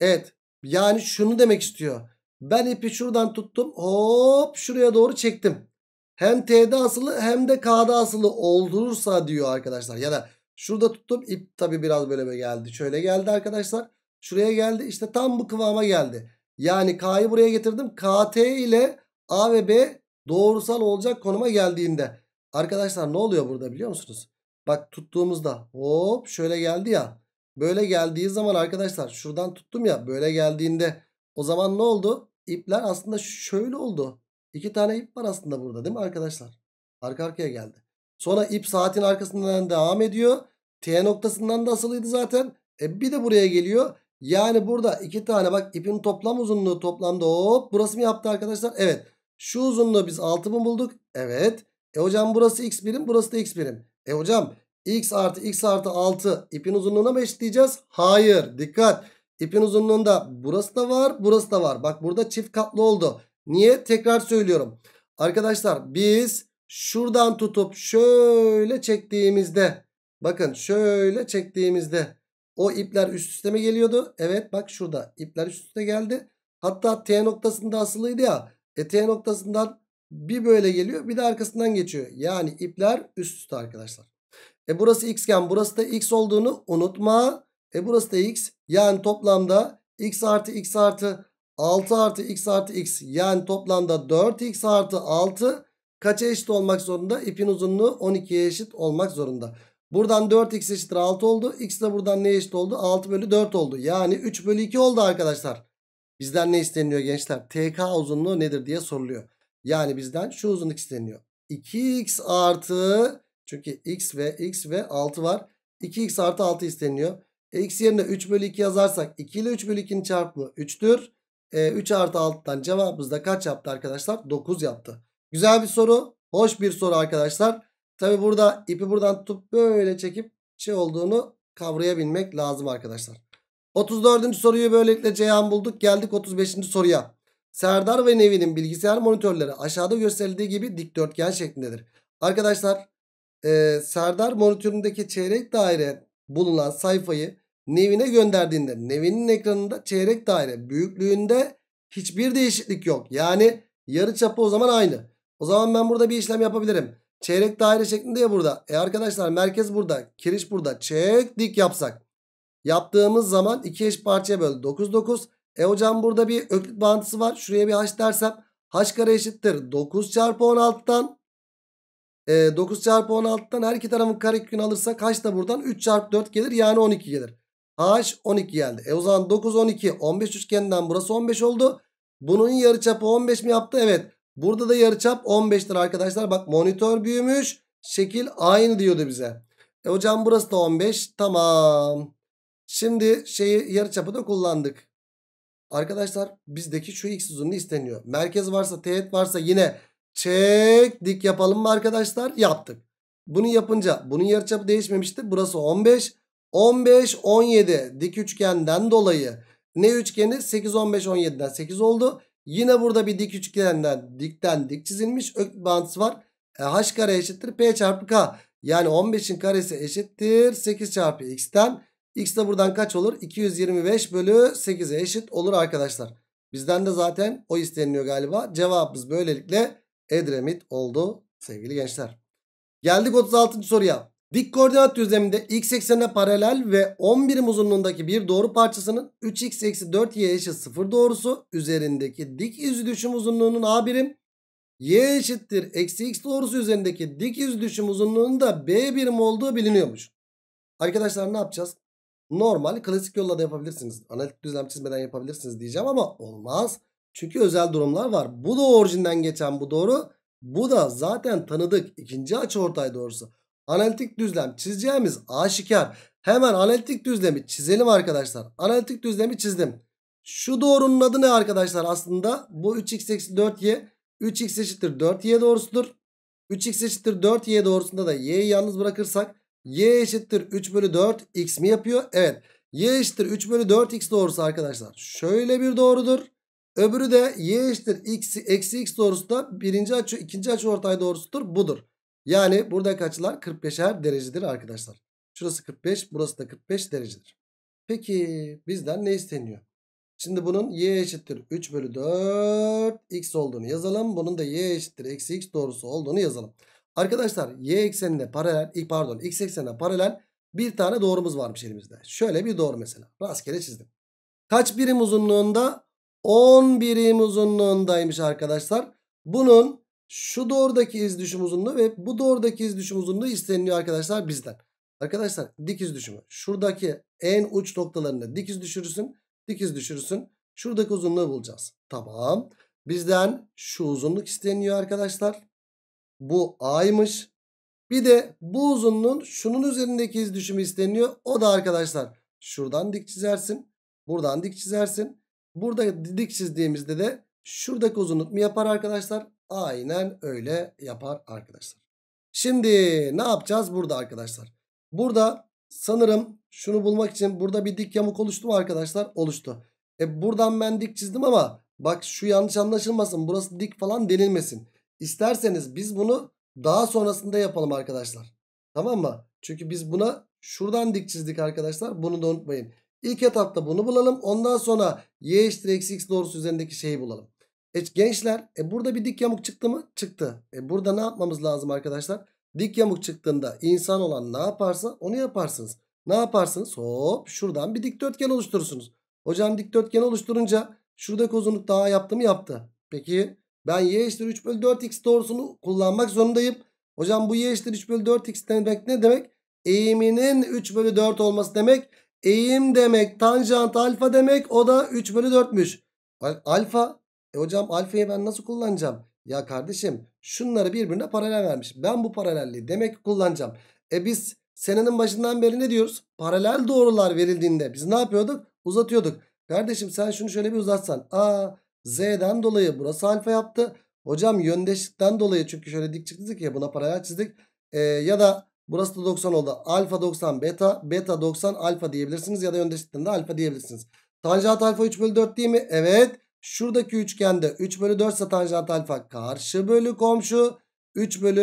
Evet. Yani şunu demek istiyor. Ben ipi şuradan tuttum. Hop şuraya doğru çektim. Hem T'de asılı hem de K'da asılı olursa diyor arkadaşlar. Ya da şurada tuttum. ip tabi biraz böyle mi geldi. Şöyle geldi arkadaşlar. Şuraya geldi. İşte tam bu kıvama geldi. Yani K'yı buraya getirdim. KT ile A ve B doğrusal olacak konuma geldiğinde. Arkadaşlar ne oluyor burada biliyor musunuz? Bak tuttuğumuzda hop şöyle geldi ya. Böyle geldiği zaman arkadaşlar şuradan tuttum ya böyle geldiğinde o zaman ne oldu? İpler aslında şöyle oldu. İki tane ip var aslında burada değil mi arkadaşlar? Arka arkaya geldi. Sonra ip saatin arkasından devam ediyor. T noktasından da asılıydı zaten. E bir de buraya geliyor. Yani burada iki tane bak ipin toplam uzunluğu toplamda hop burası mı yaptı arkadaşlar? Evet. Şu uzunluğu biz 6 mı bulduk? Evet. E hocam burası x birim burası da x birim. E hocam x artı x artı 6 ipin uzunluğuna mı eşitleyeceğiz? Hayır dikkat. İpin uzunluğunda burası da var burası da var. Bak burada çift katlı oldu. Niye? Tekrar söylüyorum. Arkadaşlar biz şuradan tutup şöyle çektiğimizde bakın şöyle çektiğimizde o ipler üst üste mi geliyordu? Evet bak şurada ipler üst üste geldi. Hatta T noktasında asılıydı ya. E T noktasından bir böyle geliyor bir de arkasından geçiyor. Yani ipler üst üste arkadaşlar. E burası x iken burası da x olduğunu unutma. E burası da x. Yani toplamda x artı x artı 6 artı x artı x. Yani toplamda 4x artı 6 kaça eşit olmak zorunda? İpin uzunluğu 12'ye eşit olmak zorunda. Buradan 4x eşittir 6 oldu. X de buradan ne eşit oldu? 6 bölü 4 oldu. Yani 3 bölü 2 oldu arkadaşlar. Bizden ne isteniyor gençler? TK uzunluğu nedir diye soruluyor. Yani bizden şu uzunluk isteniyor. 2x artı çünkü x ve x ve 6 var. 2x artı 6 isteniyor. X yerine 3 bölü 2 yazarsak 2 ile 3 bölü 2'nin çarpımı 3'tür. E, 3 artı 6'dan cevabımız da kaç yaptı arkadaşlar? 9 yaptı. Güzel bir soru. Hoş bir soru arkadaşlar. Tabi burada ipi buradan tutup böyle çekip şey olduğunu kavrayabilmek lazım arkadaşlar. 34. soruyu böylelikle Ceyhan bulduk. Geldik 35. soruya. Serdar ve Nevin'in bilgisayar monitörleri aşağıda gösterildiği gibi dikdörtgen şeklindedir. Arkadaşlar e, Serdar monitöründeki çeyrek daire bulunan sayfayı Nevin'e gönderdiğinde Nevin'in ekranında çeyrek daire büyüklüğünde hiçbir değişiklik yok. Yani yarı çapı o zaman aynı. O zaman ben burada bir işlem yapabilirim. Çeyrek daire şeklinde ya burada. E arkadaşlar merkez burada. Kiriş burada. Çek dik yapsak. Yaptığımız zaman iki eş parçaya böl. 9 9. E hocam burada bir öklit bağıntısı var. Şuraya bir h dersem h kare eşittir 9 çarpı 16'dan. E, 9 çarpı 16'dan her iki tarafın kare kökünü alırsak h da buradan 3 çarpı 4 gelir yani 12 gelir. h 12 geldi. E o zaman 9 12 15 üçgeninden burası 15 oldu. Bunun yarı yarıçapı 15 mi yaptı? Evet. Burada da yarı yarıçap 15'tir arkadaşlar. Bak monitör büyümüş. Şekil aynı diyordu bize. E hocam burası da 15. Tamam. Şimdi şeyi yarı çapı da kullandık. Arkadaşlar bizdeki şu x uzunluğu isteniyor. Merkez varsa teğet varsa yine çek dik yapalım mı arkadaşlar? Yaptık. Bunu yapınca bunun yarıçapı değişmemişti. Burası 15. 15 17 dik üçgenden dolayı ne üçgeni 8 15 17'den 8 oldu. Yine burada bir dik üçgenden dikten dik çizilmiş ök bağıntısı var. E, h kare eşittir p çarpı k. Yani 15'in karesi eşittir 8 çarpı x'ten X de buradan kaç olur? 225 bölü 8'e eşit olur arkadaşlar. Bizden de zaten o isteniliyor galiba. Cevabımız böylelikle Edremit oldu sevgili gençler. Geldik 36. soruya. Dik koordinat düzleminde x eksenine paralel ve 10 birim uzunluğundaki bir doğru parçasının 3x eksi 4y eşit 0 doğrusu üzerindeki dik yüzü düşüm uzunluğunun a birim y eşittir eksi x doğrusu üzerindeki dik yüzü düşüm uzunluğunun da b birim olduğu biliniyormuş. Arkadaşlar ne yapacağız? Normal klasik yolla da yapabilirsiniz. Analitik düzlem çizmeden yapabilirsiniz diyeceğim ama olmaz. Çünkü özel durumlar var. Bu da orijinden geçen bu doğru. Bu da zaten tanıdık. ikinci açı ortay doğrusu. Analitik düzlem çizeceğimiz aşikar. Hemen analitik düzlemi çizelim arkadaşlar. Analitik düzlemi çizdim. Şu doğrunun adı ne arkadaşlar aslında? Bu 3x 4y. 3x eşittir 4y doğrusudur. 3x eşittir 4y doğrusunda da y'yi yalnız bırakırsak Y eşittir 3 bölü 4 x mi yapıyor? Evet. Y eşittir 3 bölü 4 x doğrusu arkadaşlar. Şöyle bir doğrudur. Öbürü de y eşittir x, eksi x doğrusu da birinci açı, ikinci açı ortay doğrusudur. Budur. Yani burada açılar 45'er derecedir arkadaşlar. Şurası 45 burası da 45 derecedir. Peki bizden ne isteniyor? Şimdi bunun y eşittir 3 bölü 4 x olduğunu yazalım. Bunun da y eşittir eksi x doğrusu olduğunu yazalım. Arkadaşlar y eksenine paralel pardon x eksenine paralel bir tane doğrumuz varmış elimizde. Şöyle bir doğru mesela. Rastgele çizdim. Kaç birim uzunluğunda? 10 birim uzunluğundaymış arkadaşlar. Bunun şu doğrudaki iz düşüm uzunluğu ve bu doğrudaki iz düşüm uzunluğu isteniliyor arkadaşlar bizden. Arkadaşlar dikiz düşümü. Şuradaki en uç noktalarını dikiz düşürürsün. Dikiz düşürürsün. Şuradaki uzunluğu bulacağız. Tamam. Bizden şu uzunluk isteniyor arkadaşlar. Bu A'ymış. Bir de bu uzunluğun şunun üzerindeki iz düşümü isteniyor. O da arkadaşlar şuradan dik çizersin. Buradan dik çizersin. Burada dik çizdiğimizde de şuradaki uzunluk mu yapar arkadaşlar? Aynen öyle yapar arkadaşlar. Şimdi ne yapacağız burada arkadaşlar? Burada sanırım şunu bulmak için burada bir dik yamuk oluştu mu arkadaşlar? Oluştu. E buradan ben dik çizdim ama bak şu yanlış anlaşılmasın. Burası dik falan denilmesin. İsterseniz biz bunu daha sonrasında yapalım arkadaşlar. Tamam mı? Çünkü biz buna şuradan dik çizdik arkadaşlar. Bunu da unutmayın. İlk etapta bunu bulalım. Ondan sonra y eşittir eksi x doğrusu üzerindeki şeyi bulalım. E, gençler e, burada bir dik yamuk çıktı mı? Çıktı. E, burada ne yapmamız lazım arkadaşlar? Dik yamuk çıktığında insan olan ne yaparsa onu yaparsınız. Ne yaparsınız? Hop şuradan bir dikdörtgen oluşturursunuz. Hocam dikdörtgen oluşturunca şuradaki uzunluk daha yaptı mı? Yaptı. Peki ben y eşittir 3 bölü 4x doğrusunu kullanmak zorundayım. Hocam bu y eşittir 3 bölü 4x demek ne demek? Eğiminin 3 bölü 4 olması demek. Eğim demek tanjant alfa demek. O da 3 bölü 4'müş. Alfa. E hocam alfayı ben nasıl kullanacağım? Ya kardeşim şunları birbirine paralel vermiş. Ben bu paralelliği demek kullanacağım. E biz senenin başından beri ne diyoruz? Paralel doğrular verildiğinde biz ne yapıyorduk? Uzatıyorduk. Kardeşim sen şunu şöyle bir uzatsan. Aa Z'den dolayı burası alfa yaptı. Hocam yöndeşlikten dolayı çünkü şöyle dik çıktık ya buna paraya çizdik. Ee, ya da burası da 90 oldu. Alfa 90 beta, beta 90 alfa diyebilirsiniz ya da yöndeşlikten de alfa diyebilirsiniz. Tanjant alfa 3 bölü 4 değil mi? Evet. Şuradaki üçgende 3 bölü 4 ise tanjant alfa karşı bölü komşu. 3 bölü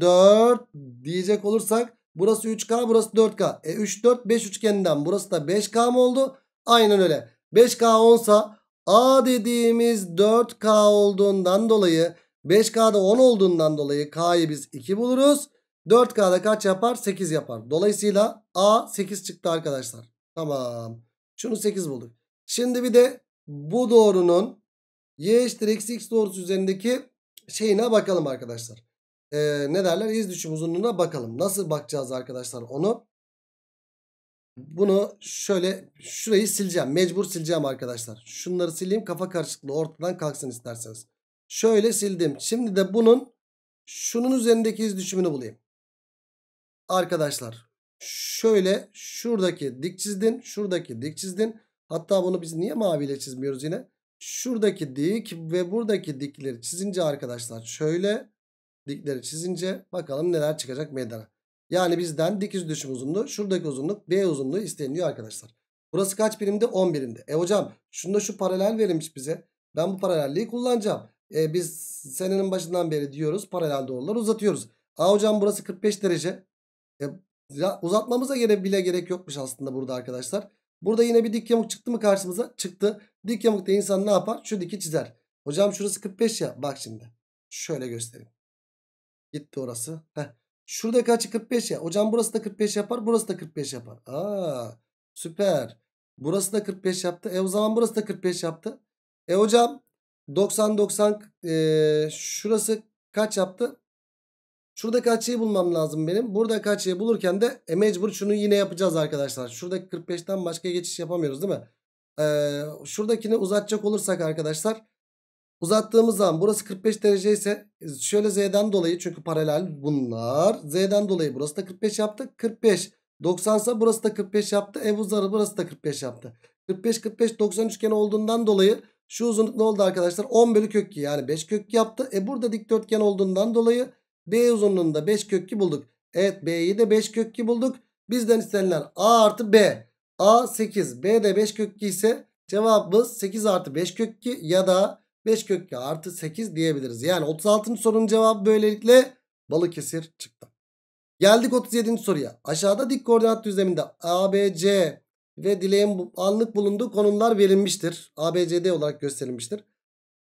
4 diyecek olursak burası 3K burası 4K. E 3 4 5 üçgeninden burası da 5K mı oldu? Aynen öyle. 5K 10 sa A dediğimiz 4K olduğundan dolayı 5K'da 10 olduğundan dolayı K'yı biz 2 buluruz. 4K'da kaç yapar? 8 yapar. Dolayısıyla A 8 çıktı arkadaşlar. Tamam. Şunu 8 bulduk. Şimdi bir de bu doğrunun y eşittir eksi x doğrusu üzerindeki şeyine bakalım arkadaşlar. Ee, ne derler? İz düşüm uzunluğuna bakalım. Nasıl bakacağız arkadaşlar onu? Bunu şöyle şurayı sileceğim. Mecbur sileceğim arkadaşlar. Şunları sileyim kafa karışıklığı ortadan kalksın isterseniz. Şöyle sildim. Şimdi de bunun şunun üzerindeki iz düşümünü bulayım. Arkadaşlar şöyle şuradaki dik çizdin. Şuradaki dik çizdin. Hatta bunu biz niye maviyle çizmiyoruz yine? Şuradaki dik ve buradaki dikleri çizince arkadaşlar şöyle dikleri çizince bakalım neler çıkacak meydana. Yani bizden dikiz düşüm uzunluğu şuradaki uzunluk B uzunluğu isteniliyor arkadaşlar. Burası kaç birimde? 10 birimde. E hocam şunda şu paralel verilmiş bize. Ben bu paralelliği kullanacağım. E, biz senenin başından beri diyoruz paralel doğruları uzatıyoruz. A hocam burası 45 derece. E, uzatmamıza gere bile gerek yokmuş aslında burada arkadaşlar. Burada yine bir dik yamuk çıktı mı karşımıza? Çıktı. Dik yamukta insan ne yapar? Şu diki çizer. Hocam şurası 45 ya. Bak şimdi. Şöyle göstereyim. Gitti orası. Heh. Şurada açı 45 ya. Hocam burası da 45 yapar. Burası da 45 yapar. Aa, süper. Burası da 45 yaptı. E o zaman burası da 45 yaptı. E hocam 90 90 e, şurası kaç yaptı? Şurada açıyı şey bulmam lazım benim. Burada açıyı şey bulurken de e, mecbur şunu yine yapacağız arkadaşlar. Şuradaki 45'ten başka geçiş yapamıyoruz değil mi? Ee, şuradakini uzatacak olursak arkadaşlar Uzattığımız zaman burası 45 derece ise e, şöyle z'den dolayı çünkü paralel bunlar. Z'den dolayı burası da 45 yaptı. 45 90 ise burası da 45 yaptı. Ev uzarı burası da 45 yaptı. 45 45 90 üçgeni olduğundan dolayı şu uzunluk ne oldu arkadaşlar? 10 bölü kök 2 yani 5 kök 2 yaptı. E burada dikdörtgen olduğundan dolayı B uzunluğunda 5 kök 2 bulduk. Evet B'yi de 5 kök 2 bulduk. Bizden istenilen A artı B. A 8 B de 5 kök 2 ise cevabımız 8 artı 5 kök 2 ya da 5 kökü artı 8 diyebiliriz. Yani 36. sorunun cevabı böylelikle Balıkesir çıktı. Geldik 37. soruya. Aşağıda dik koordinat düzleminde ABC ve dileğin anlık bulunduğu konumlar verilmiştir. ABCD olarak gösterilmiştir.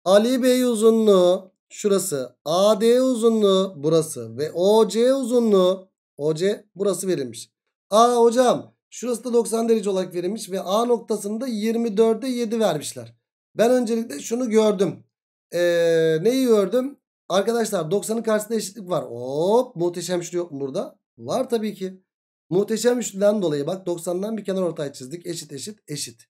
Ali Bey uzunluğu şurası. AD uzunluğu burası. Ve OC uzunluğu OC burası verilmiş. Aa hocam şurası da 90 derece olarak verilmiş ve A noktasında 24'e 7 vermişler. Ben öncelikle şunu gördüm. Ee, neyi gördüm? Arkadaşlar 90'ın karşısında eşitlik var. Hop muhteşem üçlü yok mu burada? Var tabii ki. Muhteşem üçlüden dolayı bak 90'dan bir kenar ortaya çizdik. Eşit eşit eşit.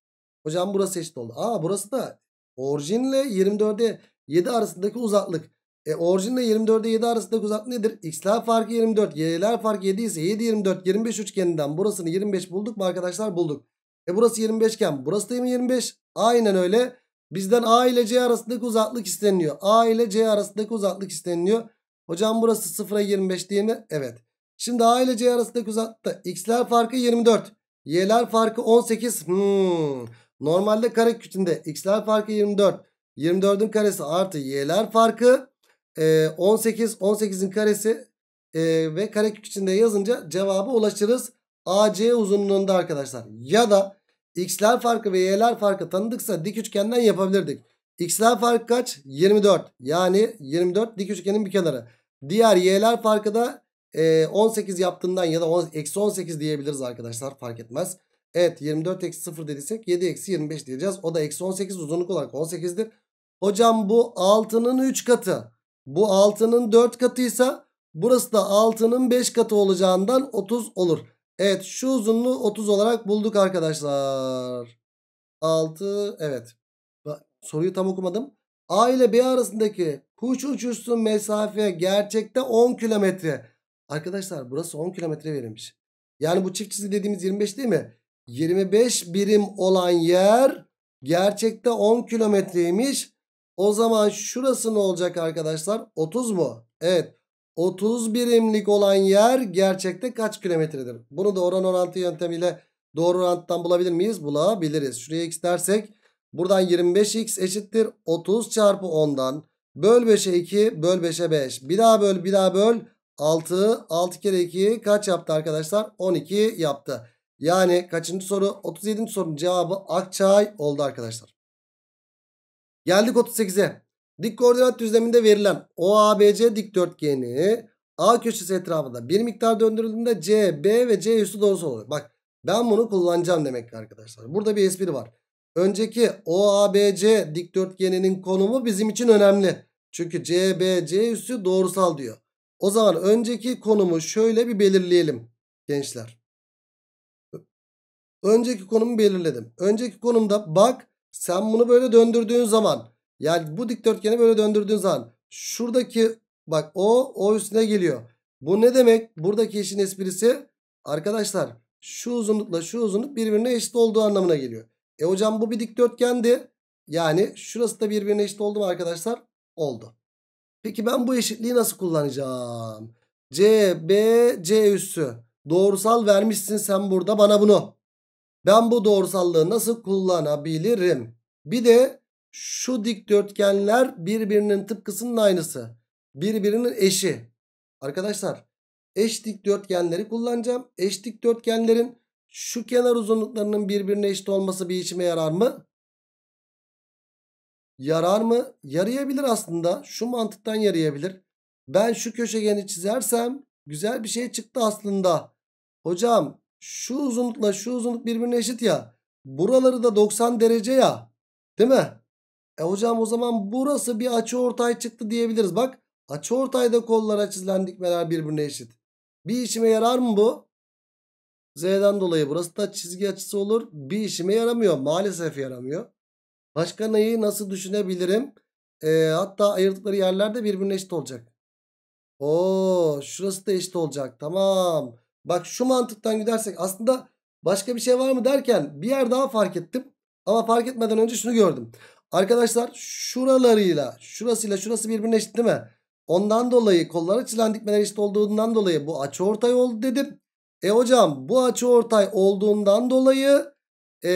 Hocam burası eşit oldu. Aa burası da orijinle 24'e 7 arasındaki uzaklık. E orijinle 24'e 7 arasındaki uzaklık nedir? X'ler farkı 24. Y'ler farkı 7 ise 7 24 25 üçgeninden burasını 25 bulduk mu arkadaşlar? Bulduk. E burası 25 iken burası da 25? Aynen öyle. Bizden A ile C arasındaki uzaklık isteniliyor. A ile C arasındaki uzaklık isteniliyor. Hocam burası 0'a 25 değil mi? Evet. Şimdi A ile C arasındaki uzaklık, x'ler farkı 24. Y'ler farkı 18. Hmm. Normalde kare kütünde x'ler farkı 24. 24'ün karesi artı y'ler farkı e, 18. 18'in karesi e, ve kare kütünde yazınca cevabı ulaşırız. AC uzunluğunda arkadaşlar. Ya da x'ler farkı ve y'ler farkı tanıdıksa dik üçgenden yapabilirdik. x'ler farkı kaç? 24. Yani 24 dik üçgenin bir kenarı. Diğer y'ler farkı da e, 18 yaptığından ya da eksi 18 diyebiliriz arkadaşlar fark etmez. Evet 24 eksi 0 dediysek 7 eksi 25 diyeceğiz. O da eksi 18 uzunluk olarak 18'dir. Hocam bu 6'nın 3 katı. Bu 6'nın 4 katıysa burası da 6'nın 5 katı olacağından 30 olur. Evet şu uzunluğu 30 olarak bulduk arkadaşlar. 6 evet. Soruyu tam okumadım. A ile B arasındaki kuş uçuşsun mesafe gerçekte 10 kilometre. Arkadaşlar burası 10 kilometre verilmiş. Yani bu çift çizgi dediğimiz 25 değil mi? 25 birim olan yer gerçekte 10 kilometreymiş. O zaman şurası ne olacak arkadaşlar? 30 mu? Evet. 30 birimlik olan yer gerçekte kaç kilometredir? Bunu da oran orantı yöntemiyle doğru orantıdan bulabilir miyiz? Bulabiliriz. Şuraya x dersek buradan 25x eşittir 30 çarpı 10'dan böl 5'e 2 böl 5'e 5. Bir daha böl bir daha böl 6 6 kere 2 kaç yaptı arkadaşlar? 12 yaptı. Yani kaçıncı soru? 37. sorunun cevabı Akçay oldu arkadaşlar. Geldik 38'e. Dik koordinat düzleminde verilen OABC dikdörtgeni A köşesi etrafında bir miktar döndürüldüğünde C, B ve C üstü doğrusu oluyor. Bak ben bunu kullanacağım demek ki arkadaşlar. Burada bir espri var. Önceki OABC dikdörtgeninin konumu bizim için önemli. Çünkü C üstü doğrusal diyor. O zaman önceki konumu şöyle bir belirleyelim gençler. Önceki konumu belirledim. Önceki konumda bak sen bunu böyle döndürdüğün zaman yani bu dikdörtgeni böyle döndürdüğün zaman şuradaki bak o o üstüne geliyor. Bu ne demek? Buradaki işin esprisi arkadaşlar şu uzunlukla şu uzunluk birbirine eşit olduğu anlamına geliyor. E hocam bu bir dikdörtgendi. Yani şurası da birbirine eşit oldu mu arkadaşlar? Oldu. Peki ben bu eşitliği nasıl kullanacağım? C, B, C üssü. Doğrusal vermişsin sen burada bana bunu. Ben bu doğrusallığı nasıl kullanabilirim? Bir de şu dikdörtgenler birbirinin tıpkısının aynısı. Birbirinin eşi. Arkadaşlar eş dikdörtgenleri kullanacağım. Eş dikdörtgenlerin şu kenar uzunluklarının birbirine eşit olması bir işime yarar mı? Yarar mı? Yarayabilir aslında. Şu mantıktan yarayabilir. Ben şu köşegeni çizersem güzel bir şey çıktı aslında. Hocam şu uzunlukla şu uzunluk birbirine eşit ya. Buraları da 90 derece ya. Değil mi? E hocam o zaman burası bir açı ortay çıktı diyebiliriz. Bak açı ortayda kollara çizilen dikmeler birbirine eşit. Bir işime yarar mı bu? Z'den dolayı burası da çizgi açısı olur. Bir işime yaramıyor. Maalesef yaramıyor. Başka neyi nasıl düşünebilirim? E, hatta ayırdıkları yerlerde birbirine eşit olacak. Oo, şurası da eşit olacak. Tamam. Bak şu mantıktan gidersek aslında başka bir şey var mı derken bir yer daha fark ettim. Ama fark etmeden önce şunu gördüm. Arkadaşlar şuralarıyla şurasıyla şurası birbirine eşit değil mi? Ondan dolayı kolları çizilen dikmeler eşit olduğundan dolayı bu açı ortay oldu dedim. E hocam bu açı ortay olduğundan dolayı e,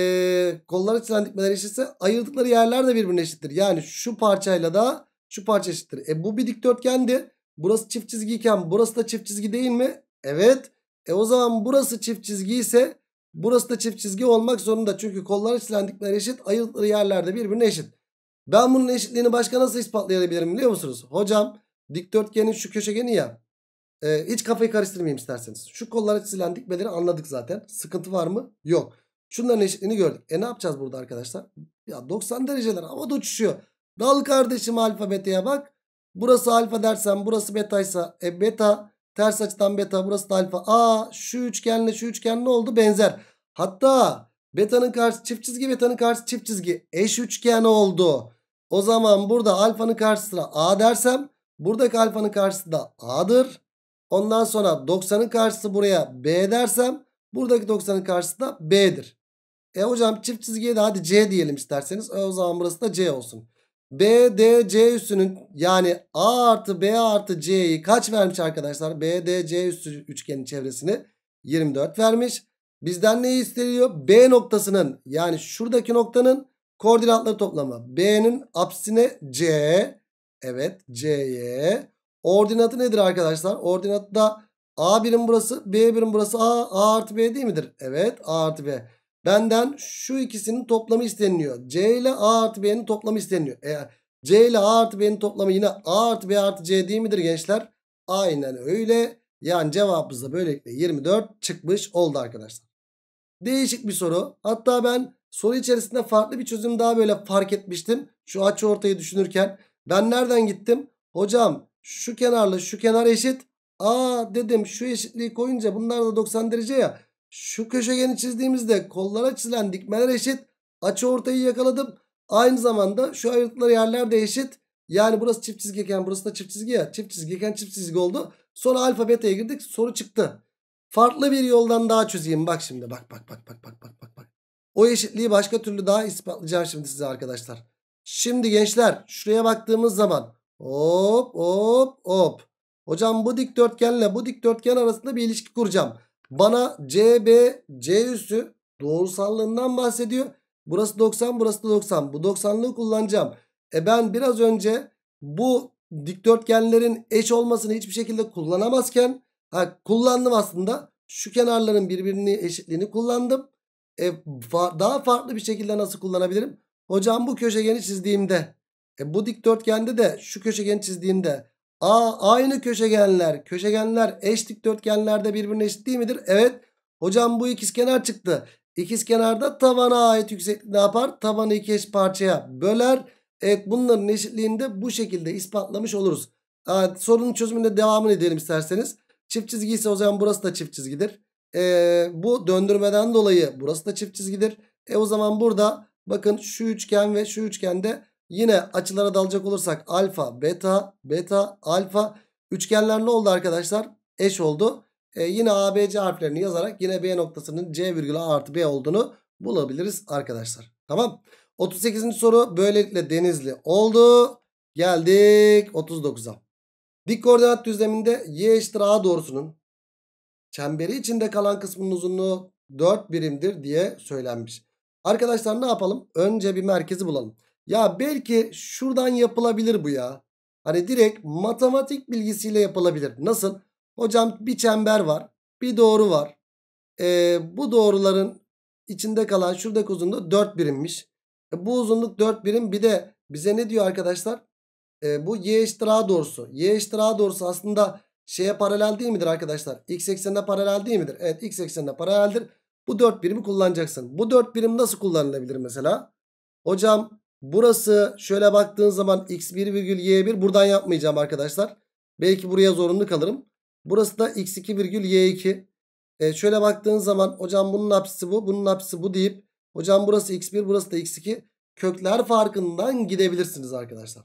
kollara çizilen dikmeler eşitse ayırdıkları yerler de birbirine eşittir. Yani şu parçayla da şu parça eşittir. E bu bir dikdörtgendi. Burası çift çizgiyken burası da çift çizgi değil mi? Evet. E o zaman burası çift çizgi ise Burası da çift çizgi olmak zorunda. Çünkü kollar çizlendikleri eşit. Ayrıldıkları yerlerde birbirine eşit. Ben bunun eşitliğini başka nasıl ispatlayabilirim biliyor musunuz? Hocam dikdörtgenin şu köşegeni ya. E, hiç kafayı karıştırmayayım isterseniz. Şu kollara çizilen dikmeleri anladık zaten. Sıkıntı var mı? Yok. Şunların eşitliğini gördük. E ne yapacağız burada arkadaşlar? Ya 90 dereceler havada uçuşuyor. Dal kardeşim alfa beta'ya bak. Burası alfa dersen burası betaysa e beta Ters açıdan beta burası da alfa. Aa şu üçgenle şu üçgen ne oldu? Benzer. Hatta betanın karşı çift çizgi betanın karşı çift çizgi eş üçgen oldu. O zaman burada alfanın karşısına a dersem buradaki alfanın karşısı da a'dır. Ondan sonra 90'ın karşısı buraya b dersem buradaki 90'ın karşısı da b'dir. E hocam çift çizgiye de hadi c diyelim isterseniz. E, o zaman burası da c olsun. BDC üssünün yani A artı B artı C'yi kaç vermiş arkadaşlar? BDC üssü üçgenin çevresini 24 vermiş. Bizden ne isteniyor? B noktasının yani şuradaki noktanın koordinatları toplamı. B'nin apsisine C. Evet C'ye. Ordinatı nedir arkadaşlar? Ordinatı da A birim burası, B birim burası, A, A artı B değil midir? Evet A artı B. Benden şu ikisinin toplamı isteniliyor. C ile A artı B'nin toplamı isteniliyor. Eğer C ile A artı B'nin toplamı yine A artı B artı C değil midir gençler? Aynen öyle. Yani cevabımız da böylelikle 24 çıkmış oldu arkadaşlar. Değişik bir soru. Hatta ben soru içerisinde farklı bir çözüm daha böyle fark etmiştim. Şu açı ortayı düşünürken. Ben nereden gittim? Hocam şu kenarla şu kenar eşit. Aa dedim şu eşitliği koyunca bunlar da 90 derece ya. Şu köşegeni çizdiğimizde kollara çizilen dikmeler eşit. Açı ortayı yakaladım. Aynı zamanda şu ayrıntıları yerler de eşit. Yani burası çift çizgiyken burası da çift çizgi ya. Çift çizgiyken çift çizgi oldu. Sonra alfa beta'ya girdik. Soru çıktı. Farklı bir yoldan daha çözeyim. Bak şimdi bak bak bak bak bak bak bak. bak. O eşitliği başka türlü daha ispatlayacağım şimdi size arkadaşlar. Şimdi gençler şuraya baktığımız zaman hop hop hop. Hocam bu dikdörtgenle bu dikdörtgen arasında bir ilişki kuracağım. Bana CB C üssü doğrusallığından bahsediyor. Burası 90 burası da 90. Bu 90'lığı kullanacağım. E ben biraz önce bu dikdörtgenlerin eş olmasını hiçbir şekilde kullanamazken ha, kullandım aslında. Şu kenarların birbirini eşitliğini kullandım. E, fa daha farklı bir şekilde nasıl kullanabilirim? Hocam bu köşegeni çizdiğimde e, bu dikdörtgende de şu köşegeni çizdiğimde A aynı köşegenler. Köşegenler eş dikdörtgenlerde birbirine eşit değil midir? Evet. Hocam bu ikizkenar çıktı. İkizkenarda tabana ait yükseklik ne yapar? Tabanı iki eş parçaya böler. Evet bunların eşitliğini de bu şekilde ispatlamış oluruz. Evet, sorunun çözümünde devamını edelim isterseniz. Çift çizgi ise o zaman burası da çift çizgidir. Ee, bu döndürmeden dolayı burası da çift çizgidir. E o zaman burada bakın şu üçgen ve şu üçgende Yine açılara dalacak olursak alfa, beta, beta, alfa. Üçgenler ne oldu arkadaşlar? Eş oldu. E, yine ABC harflerini yazarak yine B noktasının C virgül A artı B olduğunu bulabiliriz arkadaşlar. Tamam. 38. soru böylelikle denizli oldu. Geldik 39'a. Dik koordinat düzleminde y eşittir a doğrusunun çemberi içinde kalan kısmının uzunluğu 4 birimdir diye söylenmiş. Arkadaşlar ne yapalım? Önce bir merkezi bulalım. Ya belki şuradan yapılabilir bu ya. Hani direkt matematik bilgisiyle yapılabilir. Nasıl? Hocam bir çember var. Bir doğru var. Ee, bu doğruların içinde kalan şuradaki uzunluğu 4 birimmiş. E, bu uzunluk 4 birim. Bir de bize ne diyor arkadaşlar? E, bu y eşittir a doğrusu. Y eşittir a doğrusu aslında şeye paralel değil midir arkadaşlar? X eksenine paralel değil midir? Evet x eksenine paraleldir. Bu 4 birimi kullanacaksın. Bu 4 birim nasıl kullanılabilir mesela? Hocam Burası şöyle baktığın zaman x1 virgül y1 buradan yapmayacağım arkadaşlar. Belki buraya zorunlu kalırım. Burası da x2 virgül y2. E, şöyle baktığın zaman hocam bunun apsisi bu bunun apsisi bu deyip hocam burası x1 burası da x2 kökler farkından gidebilirsiniz arkadaşlar.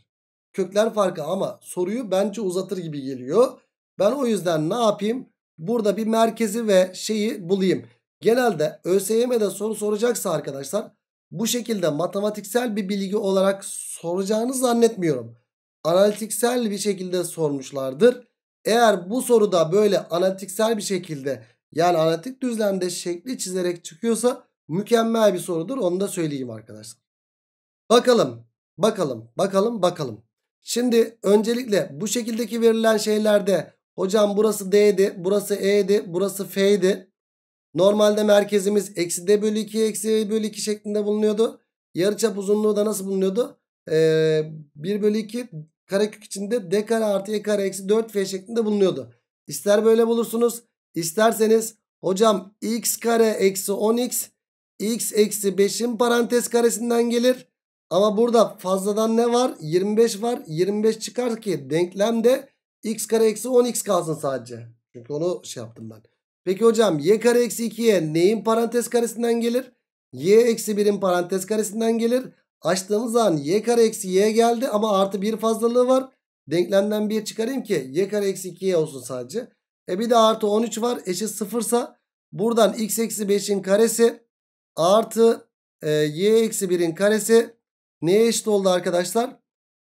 Kökler farkı ama soruyu bence uzatır gibi geliyor. Ben o yüzden ne yapayım? Burada bir merkezi ve şeyi bulayım. Genelde ÖSYM'de soru soracaksa arkadaşlar bu şekilde matematiksel bir bilgi olarak soracağını zannetmiyorum. Analitiksel bir şekilde sormuşlardır. Eğer bu soruda böyle analitiksel bir şekilde yani analitik düzlemde şekli çizerek çıkıyorsa mükemmel bir sorudur. Onu da söyleyeyim arkadaşlar. Bakalım, bakalım, bakalım, bakalım. Şimdi öncelikle bu şekildeki verilen şeylerde hocam burası D'di, burası E'di, burası F'di. Normalde merkezimiz eksi d bölü 2 eksi y bölü 2 şeklinde bulunuyordu. Yarıçap uzunluğu da nasıl bulunuyordu? Ee, 1 bölü 2 karekök içinde d kare artı y kare eksi 4f şeklinde bulunuyordu. İster böyle bulursunuz. isterseniz hocam x kare eksi 10x x eksi 5'in parantez karesinden gelir. Ama burada fazladan ne var? 25 var. 25 çıkar ki denklemde x kare eksi 10x kalsın sadece. Çünkü onu şey yaptım ben. Peki hocam y kare eksi 2'ye neyin parantez karesinden gelir? y eksi 1'in parantez karesinden gelir. Açtığımız an y kare eksi y geldi ama artı 1 fazlalığı var. Denklemden 1 çıkarayım ki y kare eksi 2y olsun sadece. E bir de artı 13 var eşit sıfırsa buradan x eksi 5'in karesi artı e, y eksi 1'in karesi neye eşit oldu arkadaşlar?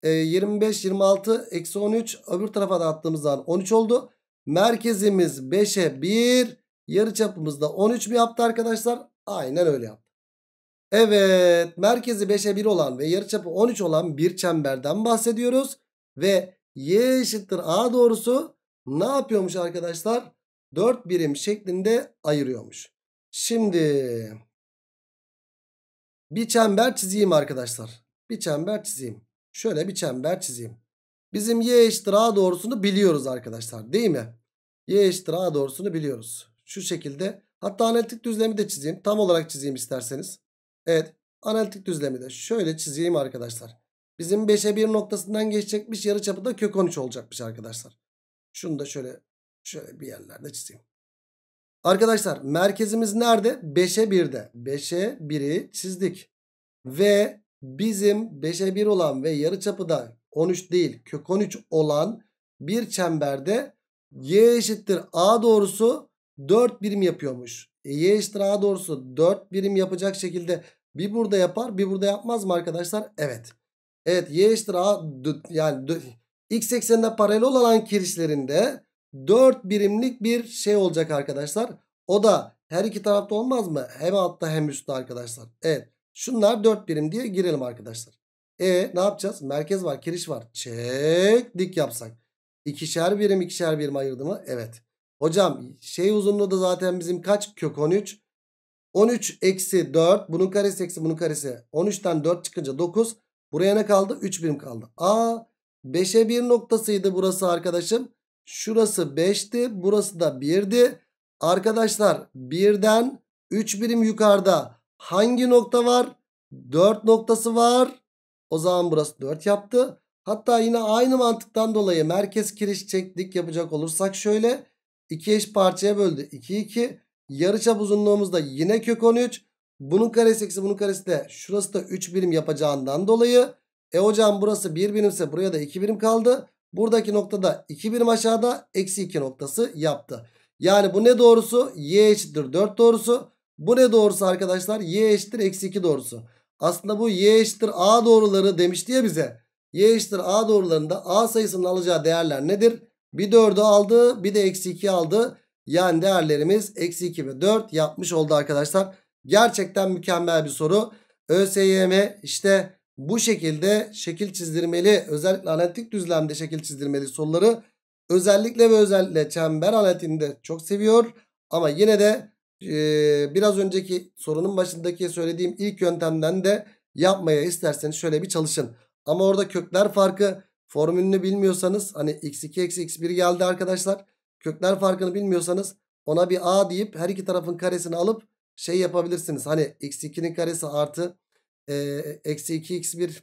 E, 25, 26, eksi 13 öbür tarafa da attığımız zaman 13 oldu. Merkezimiz 5'e 1. Yarıçapımız da 13 mi yaptı arkadaşlar? Aynen öyle yaptı. Evet merkezi 5'e 1 olan ve yarıçapı 13 olan bir çemberden bahsediyoruz. Ve y eşittir a doğrusu ne yapıyormuş arkadaşlar? 4 birim şeklinde ayırıyormuş. Şimdi bir çember çizeyim arkadaşlar. Bir çember çizeyim. Şöyle bir çember çizeyim. Bizim y eşittir a doğrusunu biliyoruz arkadaşlar değil mi? Y eşittir a doğrusunu biliyoruz. Şu şekilde. Hatta analitik düzlemi de çizeyim. Tam olarak çizeyim isterseniz. Evet. Analitik düzlemi de şöyle çizeyim arkadaşlar. Bizim 5'e 1 noktasından geçecekmiş. Yarıçapı da kök 13 olacakmış arkadaşlar. Şunu da şöyle şöyle bir yerlerde çizeyim. Arkadaşlar merkezimiz nerede? 5'e 1'de. 5'e 1'i çizdik. Ve bizim 5'e 1 olan ve yarıçapı da 13 değil kök 13 olan bir çemberde y eşittir a doğrusu 4 birim yapıyormuş. E, y eşittir a doğrusu 4 birim yapacak şekilde bir burada yapar bir burada yapmaz mı arkadaşlar? Evet. Evet y eşittir a yani x eksenine paralel olan kirişlerinde 4 birimlik bir şey olacak arkadaşlar. O da her iki tarafta olmaz mı? Hem altta hem üstte arkadaşlar. Evet. Şunlar 4 birim diye girelim arkadaşlar. E ne yapacağız? Merkez var, kiriş var. Çek dik yapsak. İkişer birim, ikişer birim ayırdı mı? Evet. Hocam şey uzunluğu da zaten bizim kaç? Kök 13. 13 eksi 4. Bunun karesi eksi bunun karesi. 13'ten 4 çıkınca 9. Buraya ne kaldı? 3 birim kaldı. Aa 5'e 1 noktasıydı burası arkadaşım. Şurası 5'ti. Burası da 1'di. Arkadaşlar 1'den 3 birim yukarıda hangi nokta var? 4 noktası var. O zaman burası 4 yaptı. Hatta yine aynı mantıktan dolayı merkez kiriş çeklik yapacak olursak şöyle. 2 eş parçaya böldü. 2 2. Yarıçap uzunluğumuzda yine kök 13. Bunun karesi eksi bunun karesi de şurası da 3 birim yapacağından dolayı. E hocam burası 1 birimse buraya da 2 birim kaldı. Buradaki noktada 2 birim aşağıda eksi 2 noktası yaptı. Yani bu ne doğrusu? Y eşittir 4 doğrusu. Bu ne doğrusu arkadaşlar? Y eşittir eksi 2 doğrusu. Aslında bu y eşittir a doğruları demiş diye bize. Y eşittir a doğrularında a sayısının alacağı değerler nedir? Bir 4'ü aldı bir de eksi 2 aldı. Yani değerlerimiz eksi 2 ve 4 yapmış oldu arkadaşlar. Gerçekten mükemmel bir soru. ÖSYM işte bu şekilde şekil çizdirmeli özellikle analitik düzlemde şekil çizdirmeli soruları özellikle ve özellikle çember analitinde çok seviyor. Ama yine de ee, biraz önceki sorunun başındaki söylediğim ilk yöntemden de yapmaya isterseniz şöyle bir çalışın. Ama orada kökler farkı formülünü bilmiyorsanız hani x2 x1 geldi arkadaşlar. Kökler farkını bilmiyorsanız ona bir a deyip her iki tarafın karesini alıp şey yapabilirsiniz. Hani x2'nin karesi artı e, eksi 2 x1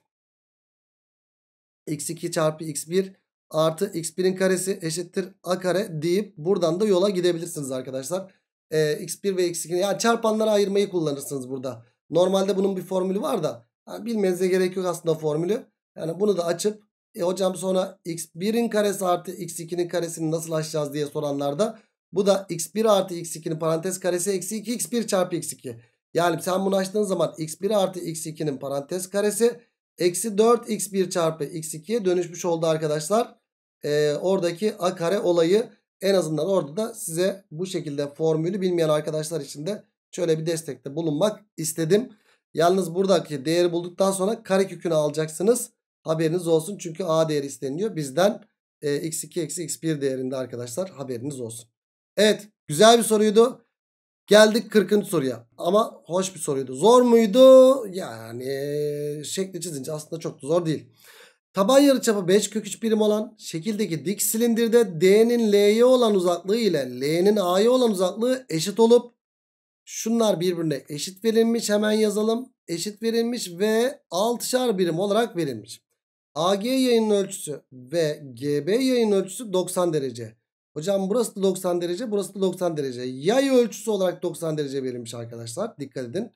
x2 çarpı x1 artı x1'in karesi eşittir a kare deyip buradan da yola gidebilirsiniz arkadaşlar e, x1 ve x2 yani çarpanları ayırmayı kullanırsınız burada. Normalde bunun bir formülü var da yani bilmenize gerek yok aslında formülü. Yani bunu da açıp e hocam sonra x1'in karesi artı x2'nin karesini nasıl açacağız diye soranlarda bu da x1 artı x2'nin parantez karesi eksi 2 x1 çarpı x2. Yani sen bunu açtığın zaman x1 artı x2'nin parantez karesi eksi 4 x1 çarpı x2'ye dönüşmüş oldu arkadaşlar. Ee, oradaki a kare olayı en azından orada da size bu şekilde formülü bilmeyen arkadaşlar için de şöyle bir destekte bulunmak istedim. Yalnız buradaki değeri bulduktan sonra karekökünü alacaksınız. Haberiniz olsun çünkü a değeri isteniyor bizden e, x2 eksi x1 değerinde arkadaşlar haberiniz olsun. Evet güzel bir soruydu. Geldik 40. soruya ama hoş bir soruydu. Zor muydu? Yani şekli çizince aslında çok da zor değil. Taban yarıçapı 5 kök 3 birim olan şekildeki dik silindirde D'nin L'ye olan uzaklığı ile L'nin A'ya olan uzaklığı eşit olup şunlar birbirine eşit verilmiş hemen yazalım. Eşit verilmiş ve 6'şar birim olarak verilmiş. AG yayının ölçüsü ve GB yayının ölçüsü 90 derece. Hocam burası da 90 derece burası da 90 derece. Yay ölçüsü olarak 90 derece verilmiş arkadaşlar dikkat edin.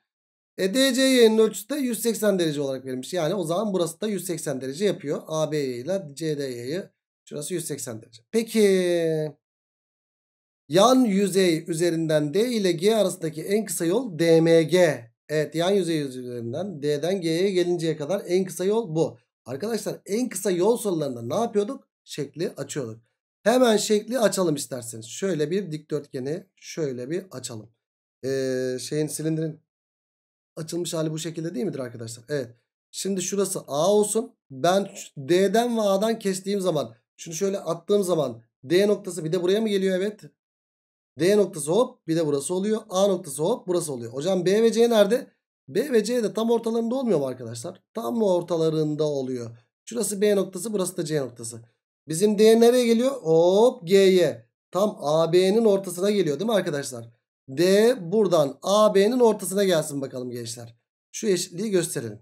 E DC'ye en ölçüsü de 180 derece olarak verilmiş. Yani o zaman burası da 180 derece yapıyor. AB'ye ile CD'ye şurası 180 derece. Peki yan yüzey üzerinden D ile G arasındaki en kısa yol DMG. Evet yan yüzey üzerinden D'den G'ye gelinceye kadar en kısa yol bu. Arkadaşlar en kısa yol sorularında ne yapıyorduk? Şekli açıyorduk. Hemen şekli açalım isterseniz. Şöyle bir dikdörtgeni şöyle bir açalım. Ee, şeyin silindirin açılmış hali bu şekilde değil midir arkadaşlar? Evet. Şimdi şurası A olsun. Ben D'den ve A'dan kestiğim zaman şunu şöyle attığım zaman D noktası bir de buraya mı geliyor? Evet. D noktası hop bir de burası oluyor. A noktası hop burası oluyor. Hocam B ve C nerede? B ve C de tam ortalarında olmuyor mu arkadaşlar? Tam ortalarında oluyor. Şurası B noktası burası da C noktası. Bizim D nereye geliyor? Hop G'ye. Tam AB'nin ortasına geliyor değil mi arkadaşlar? D buradan AB'nin ortasına gelsin bakalım gençler. Şu eşitliği gösterelim.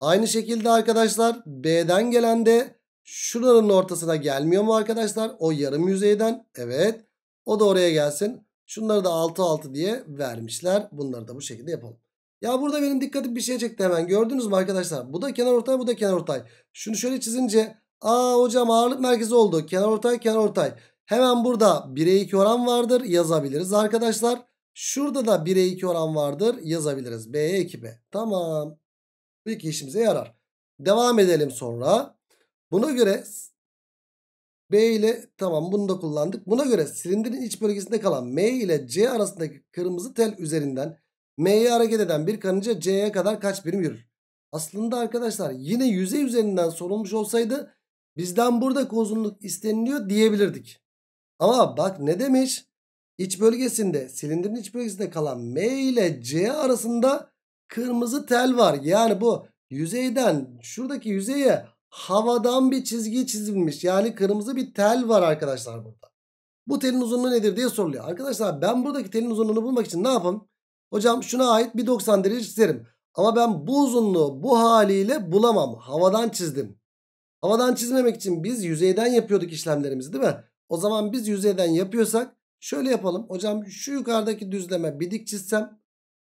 Aynı şekilde arkadaşlar B'den gelen de şuranın ortasına gelmiyor mu arkadaşlar? O yarım yüzeyden. Evet. O da oraya gelsin. Şunları da 6 6 diye vermişler. Bunları da bu şekilde yapalım. Ya burada benim dikkatim bir şey çekti hemen. Gördünüz mü arkadaşlar? Bu da kenar ortay, bu da kenar ortay. Şunu şöyle çizince aa hocam ağırlık merkezi oldu. Kenar ortay, kenar ortay. Hemen burada 1'e 2 oran vardır. Yazabiliriz arkadaşlar. Şurada da 1'e 2 oran vardır. Yazabiliriz. B'ye 2B. Tamam. Bu iki işimize yarar. Devam edelim sonra. Buna göre B ile tamam bunu da kullandık. Buna göre silindirin iç bölgesinde kalan M ile C arasındaki kırmızı tel üzerinden M'ye hareket eden bir kanıca C'ye kadar kaç birim yürür? Aslında arkadaşlar yine yüzey üzerinden sorulmuş olsaydı bizden burada uzunluk isteniliyor diyebilirdik. Ama bak ne demiş? iç bölgesinde silindirin iç bölgesinde kalan M ile C arasında kırmızı tel var. Yani bu yüzeyden şuradaki yüzeye havadan bir çizgi çizilmiş. Yani kırmızı bir tel var arkadaşlar burada. Bu telin uzunluğu nedir diye soruluyor. Arkadaşlar ben buradaki telin uzunluğunu bulmak için ne yapayım? Hocam şuna ait bir 90 derece çizerim. Ama ben bu uzunluğu bu haliyle bulamam. Havadan çizdim. Havadan çizmemek için biz yüzeyden yapıyorduk işlemlerimizi değil mi? O zaman biz yüzeyden yapıyorsak Şöyle yapalım. Hocam şu yukarıdaki düzleme bir dik çizsem.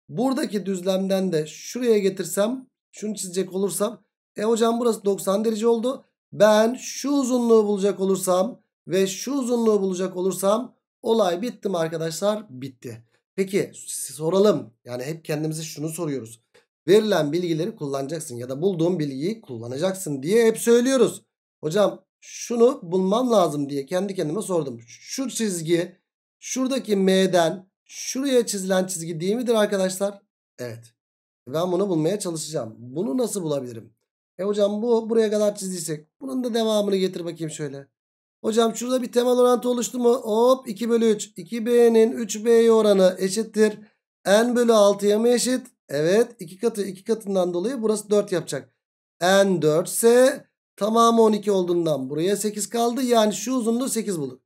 Buradaki düzlemden de şuraya getirsem. Şunu çizecek olursam. E hocam burası 90 derece oldu. Ben şu uzunluğu bulacak olursam ve şu uzunluğu bulacak olursam olay bitti mi arkadaşlar? Bitti. Peki soralım. Yani hep kendimize şunu soruyoruz. Verilen bilgileri kullanacaksın ya da bulduğun bilgiyi kullanacaksın diye hep söylüyoruz. Hocam şunu bulmam lazım diye kendi kendime sordum. Şu çizgi Şuradaki M'den şuraya çizilen çizgi değil midir arkadaşlar? Evet. Ben bunu bulmaya çalışacağım. Bunu nasıl bulabilirim? E hocam bu buraya kadar çizdiysek. Bunun da devamını getir bakayım şöyle. Hocam şurada bir temel orantı oluştu mu? Hop 2 bölü 3. 2B'nin 3B'ye oranı eşittir. N bölü 6'ya mı eşit? Evet 2 katı 2 katından dolayı burası 4 yapacak. N 4 ise tamamı 12 olduğundan buraya 8 kaldı. Yani şu uzunluğu 8 bulur.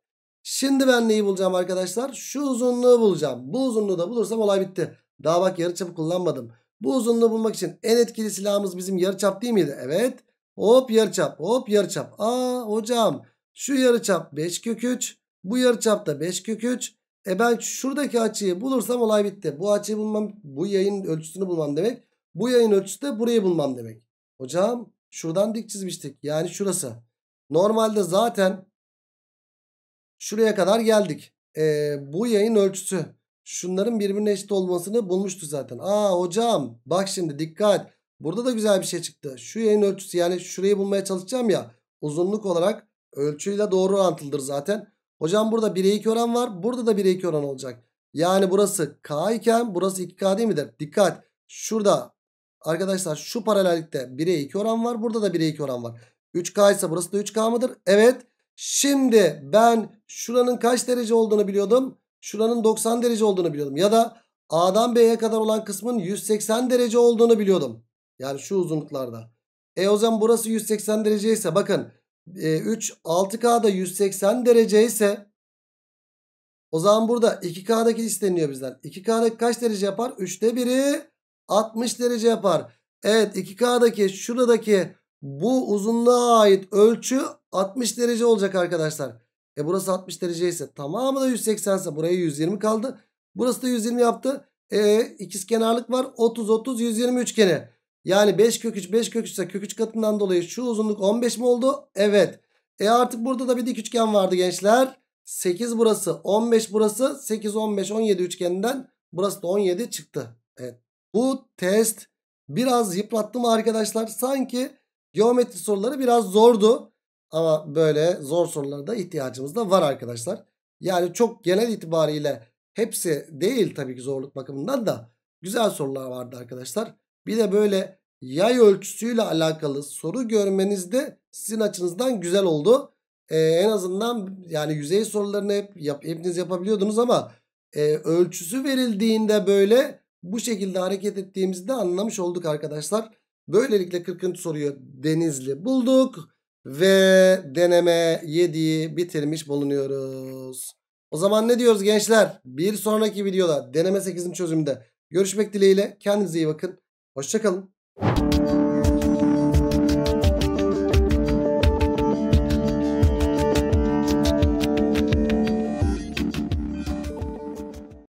Şimdi ben neyi bulacağım arkadaşlar? Şu uzunluğu bulacağım. Bu uzunluğu da bulursam olay bitti. Daha bak yarıçapı kullanmadım. Bu uzunluğu bulmak için en etkili silahımız bizim yarıçap değil miydi? Evet. Hop yarıçap. Hop yarıçap. Aa hocam şu yarıçap 5 kök 3. Bu yarıçap da 5 kök 3. E ben şuradaki açıyı bulursam olay bitti. Bu açıyı bulmam, bu yayın ölçüsünü bulmam demek. Bu yayın ölçüsü de burayı bulmam demek. Hocam şuradan dik çizmiştik. Yani şurası. Normalde zaten Şuraya kadar geldik. E, bu yayın ölçüsü. Şunların birbirine eşit olmasını bulmuştu zaten. Aa hocam bak şimdi dikkat. Burada da güzel bir şey çıktı. Şu yayın ölçüsü yani şurayı bulmaya çalışacağım ya. Uzunluk olarak ölçüyle doğru orantılıdır zaten. Hocam burada 1'e 2 oran var. Burada da 1'e 2 oran olacak. Yani burası K iken burası 2K değil midir? Dikkat. Şurada arkadaşlar şu paralellikte 1'e 2 oran var. Burada da 1'e 2 oran var. 3K ise burası da 3K mıdır? Evet. Şimdi ben şuranın kaç derece olduğunu biliyordum. Şuranın 90 derece olduğunu biliyordum. Ya da A'dan B'ye kadar olan kısmın 180 derece olduğunu biliyordum. Yani şu uzunluklarda. E o zaman burası 180 derece ise bakın. E, 3 6K'da 180 derece ise o zaman burada 2K'daki isteniyor bizden. 2K'daki kaç derece yapar? 3'te 1'i 60 derece yapar. Evet 2K'daki şuradaki bu uzunluğa ait ölçü 60 derece olacak arkadaşlar. E burası 60 derece ise tamamı da 180 ise buraya 120 kaldı. Burası da 120 yaptı. E, ikiz kenarlık var. 30 30 120 üçgeni. Yani 5 kök 3 5 kök 3 ise kök 3 katından dolayı şu uzunluk 15 mi oldu? Evet. E artık burada da bir dik üçgen vardı gençler. 8 burası 15 burası 8 15 17 üçgeninden burası da 17 çıktı. Evet. Bu test biraz yıprattı mı arkadaşlar? Sanki Geometri soruları biraz zordu. Ama böyle zor sorulara da ihtiyacımız da var arkadaşlar. Yani çok genel itibariyle hepsi değil tabii ki zorluk bakımından da güzel sorular vardı arkadaşlar. Bir de böyle yay ölçüsüyle alakalı soru görmeniz de sizin açınızdan güzel oldu. Ee, en azından yani yüzey sorularını hep yap, hepiniz yapabiliyordunuz ama e, ölçüsü verildiğinde böyle bu şekilde hareket ettiğimizde anlamış olduk arkadaşlar. Böylelikle 40. soruyu Denizli bulduk ve deneme 7'yi bitirmiş bulunuyoruz. O zaman ne diyoruz gençler? Bir sonraki videoda deneme 8'in çözümünde görüşmek dileğiyle. Kendinize iyi bakın. Hoşçakalın.